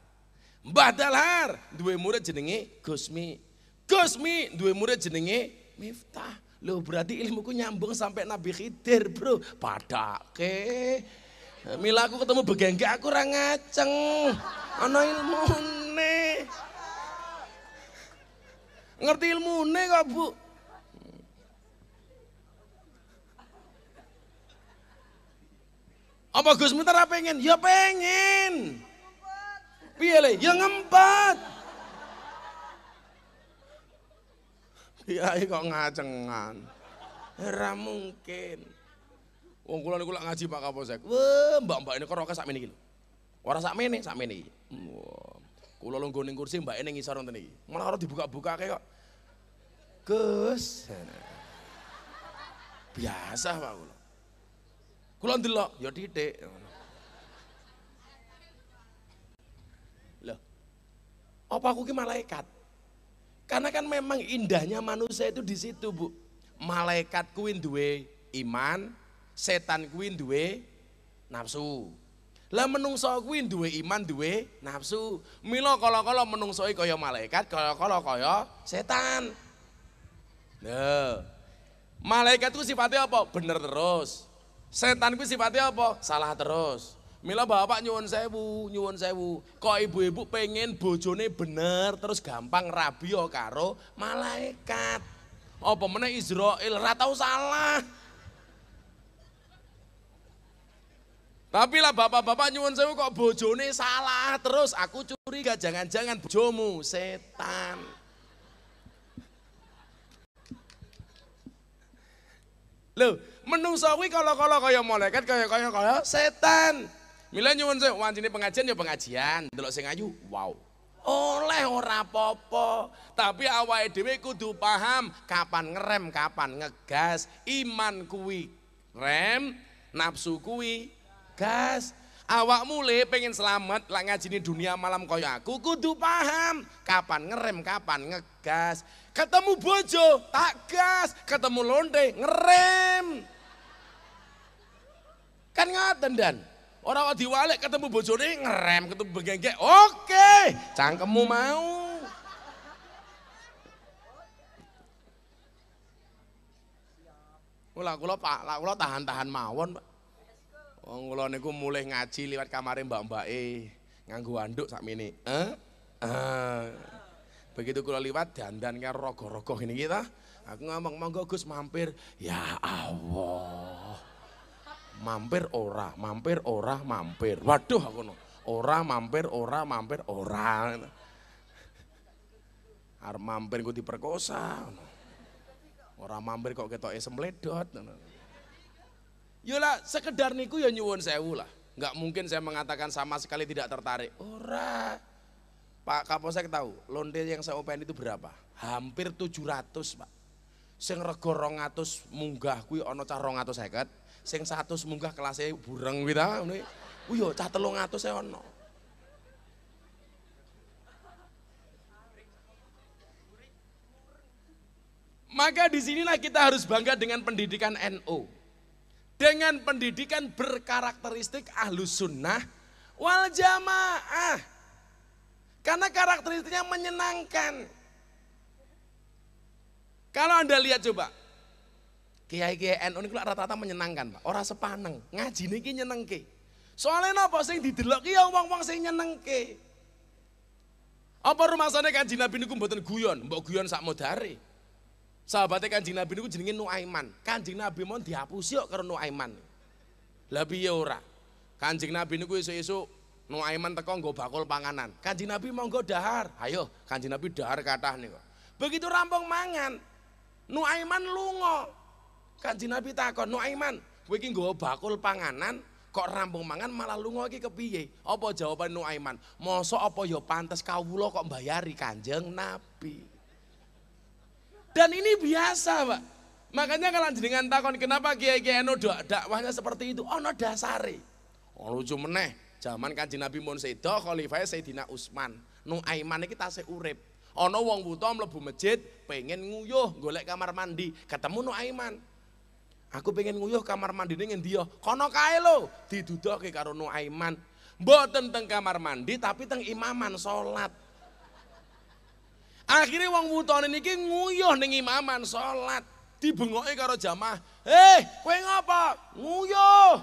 Mbah Dalhar duwe murid jenenge Gusmi. Gusmi duwe murid jenenge Miftah. Loh berarti ilmu ku nyambung sampai Nabi Khidir bro. Padake Mila aku ketemu begengge aku ora ngaceng. Ana ilmune. Ngerti ilmune kok, Bu. Apa Gus Miftah ora pengen? Ya pengen. Piye le? Ya ngempet. Kiai kok ngacengan. Ora mungkin. Wong kula niku lak ngaji Pak Kaposek. Wah, mbak-mbak ini kok rokas sak meniki lho. Ora sak mene, sak mene iki. Kula lungguh ning kursi mbak ini ngisor wonten iki. Malah ora dibuka-buka kok. Gus. Biasa Pak kula. Kula ndelok ya titik. Loh. Apa aku ki malaikat? Karena kan memang indahnya manusia itu di situ, Bu. Malaikat kuwi duwe iman, setan kuwi duwe nafsu. Lah menungso kuwi duwe iman, duwe nafsu. Mila kala-kala menungso e kaya malaikat, kala-kala kaya setan. Nah. Malaikat ku sifatnya apa? Bener terus. Setan ku sifatnya apa? Salah terus. Mila bapak nyuwun sewu, nyuwun sewu. Kok ibu-ibu pengen bojone bener terus gampang rabi karo malaikat. Apa meneh Israil ra salah. Tapi lah bapak-bapak nyuwun sewu kok bojone salah terus. Aku curiga jangan-jangan bojomu setan. Loh, menungso kuwi kala-kala kaya malaikat kaya kaya kaya setan. Mila nyuwun sewu wancine pengajian ya pengajian, delok sing ayu. Wow. Oleh ora popo. tapi awake dhewe kudu paham kapan ngerem, kapan ngegas. Iman kuwi rem, nafsu kuwi Gas, awak mulai pengen selamat lak ngajini dunia malam koyo aku kudu paham kapan ngerem kapan ngegas ketemu bojo tak gas ketemu londe ngerem kan ngaten dan orang awak diwalek ketemu bojo bojone ngerem ketemu begengge oke cangkemmu mau ulah kula Pak, kula tahan-tahan mawon, Pak. Wong oh, kula niku mulih ngaji liwat kamare mbak-mbake mbak nganggo anduk mene. Eh? Eh. Begitu kula liwat dandan karo raga-raga ngene iki ta. Aku ngomong monggo Gus mampir. Ya Allah. Mampir ora, mampir ora, mampir. Waduh aku no. Ora mampir, ora mampir, ora. Arep mampir ku diperkosa. Ora mampir kok ketoke Ngono. Yola sekedar niku ya nyuwun sewu lah. Enggak mungkin saya mengatakan sama sekali tidak tertarik. Ora. Pak Kapolsek tahu, londe yang saya open itu berapa? Hampir 700, Pak. Sing rego 200 munggah kuwi ana cah 250, sing 100 munggah kelasnya bureng kuwi ta ngene. Kuwi yo cah 300 e ana. Maka sinilah kita harus bangga dengan pendidikan NU. NO dengan pendidikan berkarakteristik ahlus sunnah wal jamaah. Karena karakteristiknya menyenangkan. Kalau Anda lihat coba, kiai-kiai NU ini rata-rata menyenangkan, Pak. Orang sepaneng, ngaji niki nyenengke. Soalnya apa, sih didelok ki ya uang uang sing nyenengke. Apa rumah Kanjeng Nabi niku mboten guyon, buat guyon sak modari. Sahabatnya Kanjeng Nabi niku jenenge Nuaiman. Kanjeng Nabi mau yuk yuk karo Nuaiman. lebih piye ora? Kanjeng Nabi niku esuk-esuk Nuaiman teko nggo bakul panganan. Kanjeng Nabi monggo dahar. Ayo, Kanjeng Nabi dahar kathah niku. Begitu rampung mangan, Nuaiman lunga. Kanjeng Nabi takon, "Nuaiman, kowe iki bakul panganan kok rampung mangan malah lunga iki kepiye?" Apa jawaban Nuaiman? "Mosok apa ya pantes kawula kok mbayari Kanjeng Nabi." Dan ini biasa, Pak. Makanya kalau jenengan takon kenapa Kiai Kiai Eno dakwahnya seperti itu? Oh, no dasari. Oh lucu meneh. Zaman Kanjeng Nabi mun doh khalifah Sayyidina Usman. Nung Aiman kita saya urep. Oh no wong buta mlebu masjid pengen nguyuh golek kamar mandi, ketemu Nung Aiman. Aku pengen nguyuh kamar mandi ning dia, ya? Kono kae lho, ke karo Nung Aiman. Mboten teng kamar mandi tapi teng imaman solat. Akhirnya wong wutone niki nguyuh ning imaman salat, dibengoki karo jamaah. "Hei, eh, kowe ngopo? Nguyuh."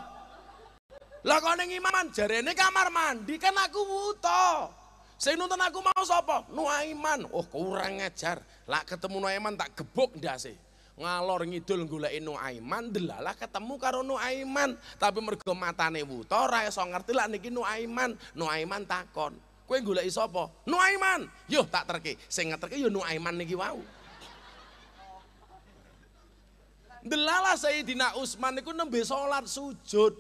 Lah kok ning imaman jarene kamar mandi kan aku buto Sing nonton aku mau sapa? Nuaiman. Oh, kurang ajar. Lah ketemu Nuaiman tak gebuk ndase. Ngalor ngidul goleki Nuaiman delalah ketemu karo Nuaiman, tapi mergo matane wuto ora iso ngerti lah niki Nuaiman. Nuaiman takon. Kowe gula sapa? Nuaiman. Yo tak terke. nggak ngeterke yo Nuaiman niki wau. Delala saya Sayyidina usman niku nembe salat sujud.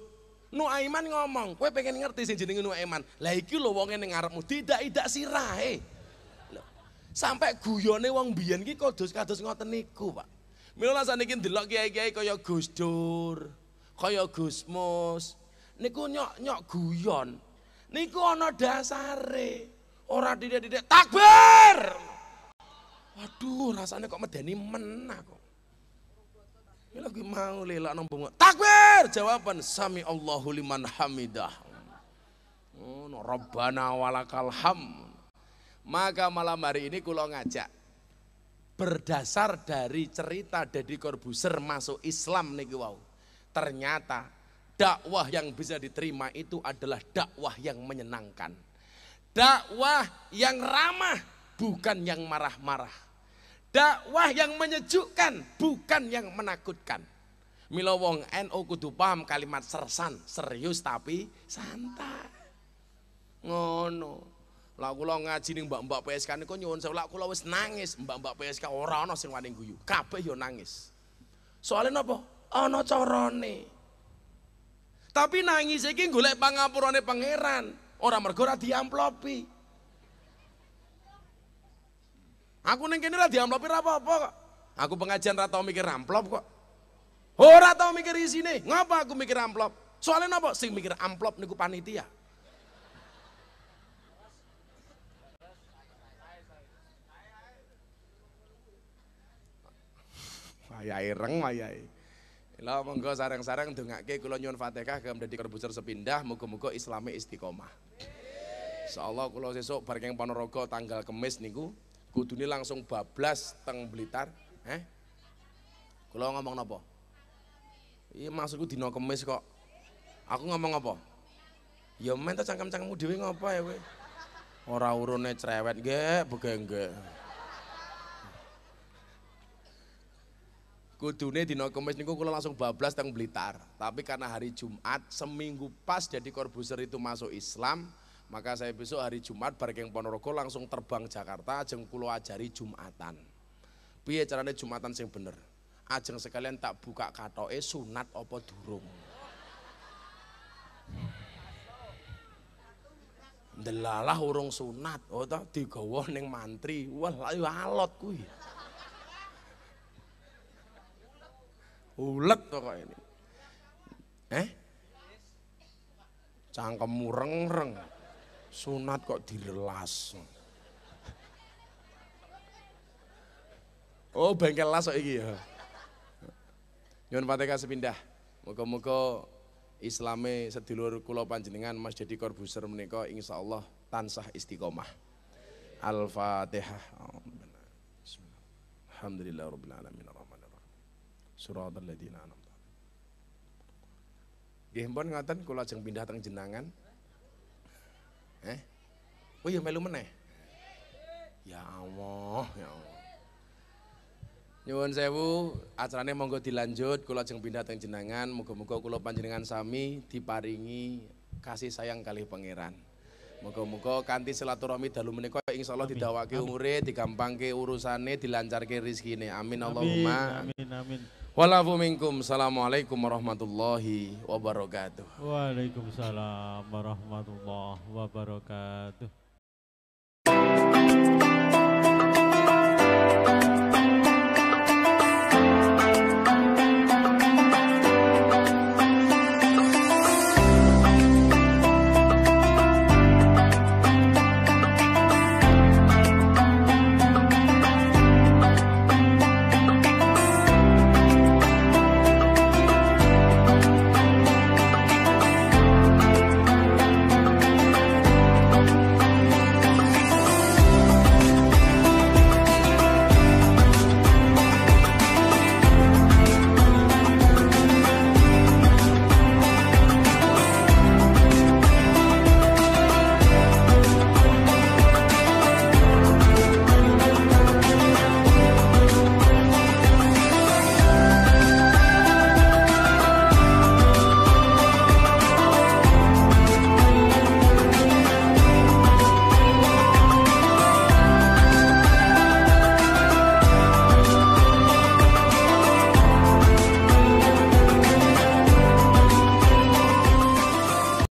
Nuaiman ngomong, "Kowe pengen ngerti sing jenenge Nuaiman? Lah iki lho wonge ning ngarepmu tidak-idak sirahe." Sampai guyone wong biyen ki kados-kados ngoten niku, Pak. Mila saniki ndelok kiai-kiai kaya Gus Dur, kaya Gus Mus. Niku nyok-nyok guyon niku ono dasare. Ora didik-didik takbir. Waduh, rasanya kok medeni men kok. Ini lagi mau lila nombong. Takbir, jawaban sami Allahu liman hamidah. Oh, Rabbana walakal ham. Maka malam hari ini kulo ngajak berdasar dari cerita Deddy Corbuzier masuk Islam nih wow. Ternyata dakwah yang bisa diterima itu adalah dakwah yang menyenangkan. Dakwah yang ramah, bukan yang marah-marah. Dakwah yang menyejukkan, bukan yang menakutkan. Milo wong NU kudu paham kalimat sersan, serius tapi santai. Ngono. Lah kula ngaji ning mbak-mbak PSK niku nyuwun sewu, lah kula wis nangis, mbak-mbak PSK ora ana sing wani guyu. Kabeh yo nangis. Soale napa? Ana carane. Tapi nangis iki golek pangapurane pangeran, ora mergo ora diamplopi. Aku ning kene ora diamplopi ora apa-apa kok. Aku pengajian ora tau mikir amplop kok. Ora tau mikir di sini, Ngapa aku mikir amplop? Soalnya napa sing mikir amplop niku panitia. ireng, ayah ireng lo monggo sarang-sarang dongake kula nyuwun Fatihah kagem dadi kerbuser sepindah muga-muga islami istiqomah. Insyaallah kula sesuk bar keng Ponorogo tanggal Kamis niku kudune langsung bablas teng Blitar, eh? Kula ngomong napa? Iya maksudku dina Kamis kok. Aku ngomong apa? Ya men to cangkem-cangkemmu dhewe ngopo ya kowe? Ora urune cerewet nggih, begengge. Kudune di Kamis niku kulo langsung bablas teng belitar, Tapi karena hari Jumat seminggu pas jadi korbuser itu masuk Islam, maka saya besok hari Jumat bareng Ponorogo langsung terbang Jakarta ajeng kula ajari Jumatan. Piye carane Jumatan sing bener? Ajeng sekalian tak buka katoke sunat apa durung. Delalah urung sunat, oh ta digawa ning mantri. Wah, alot kuwi. Ulet kok ini. Eh? cangkem mureng reng Sunat kok direlas. Oh, bengkel las kok iki ya. Nyuwun Fatihah sepindah. Muga-muga Islame sedulur kula panjenengan Mas Dedi korbuser menika insyaallah tansah istiqomah. Al-Fatihah. Alhamdulillah rabbil alamin. Surat alladzina an'amta. Nggih pun ngoten kula ajeng pindah teng jenangan. Eh? Oh iya melu meneh. Ya Allah, ya Allah. Nyuwun sewu, acarane monggo dilanjut kula ajeng pindah teng jenangan, muga-muga kula panjenengan sami diparingi kasih sayang kali pangeran. Moga-moga kanti silaturahmi dalu menika insyaallah didawake umure, digampangke urusane, dilancarke rezekine. Amin, amin Allahumma. Amin amin. Walafu minkum. Assalamualaikum warahmatullahi wabarakatuh. Waalaikumsalam warahmatullahi wabarakatuh.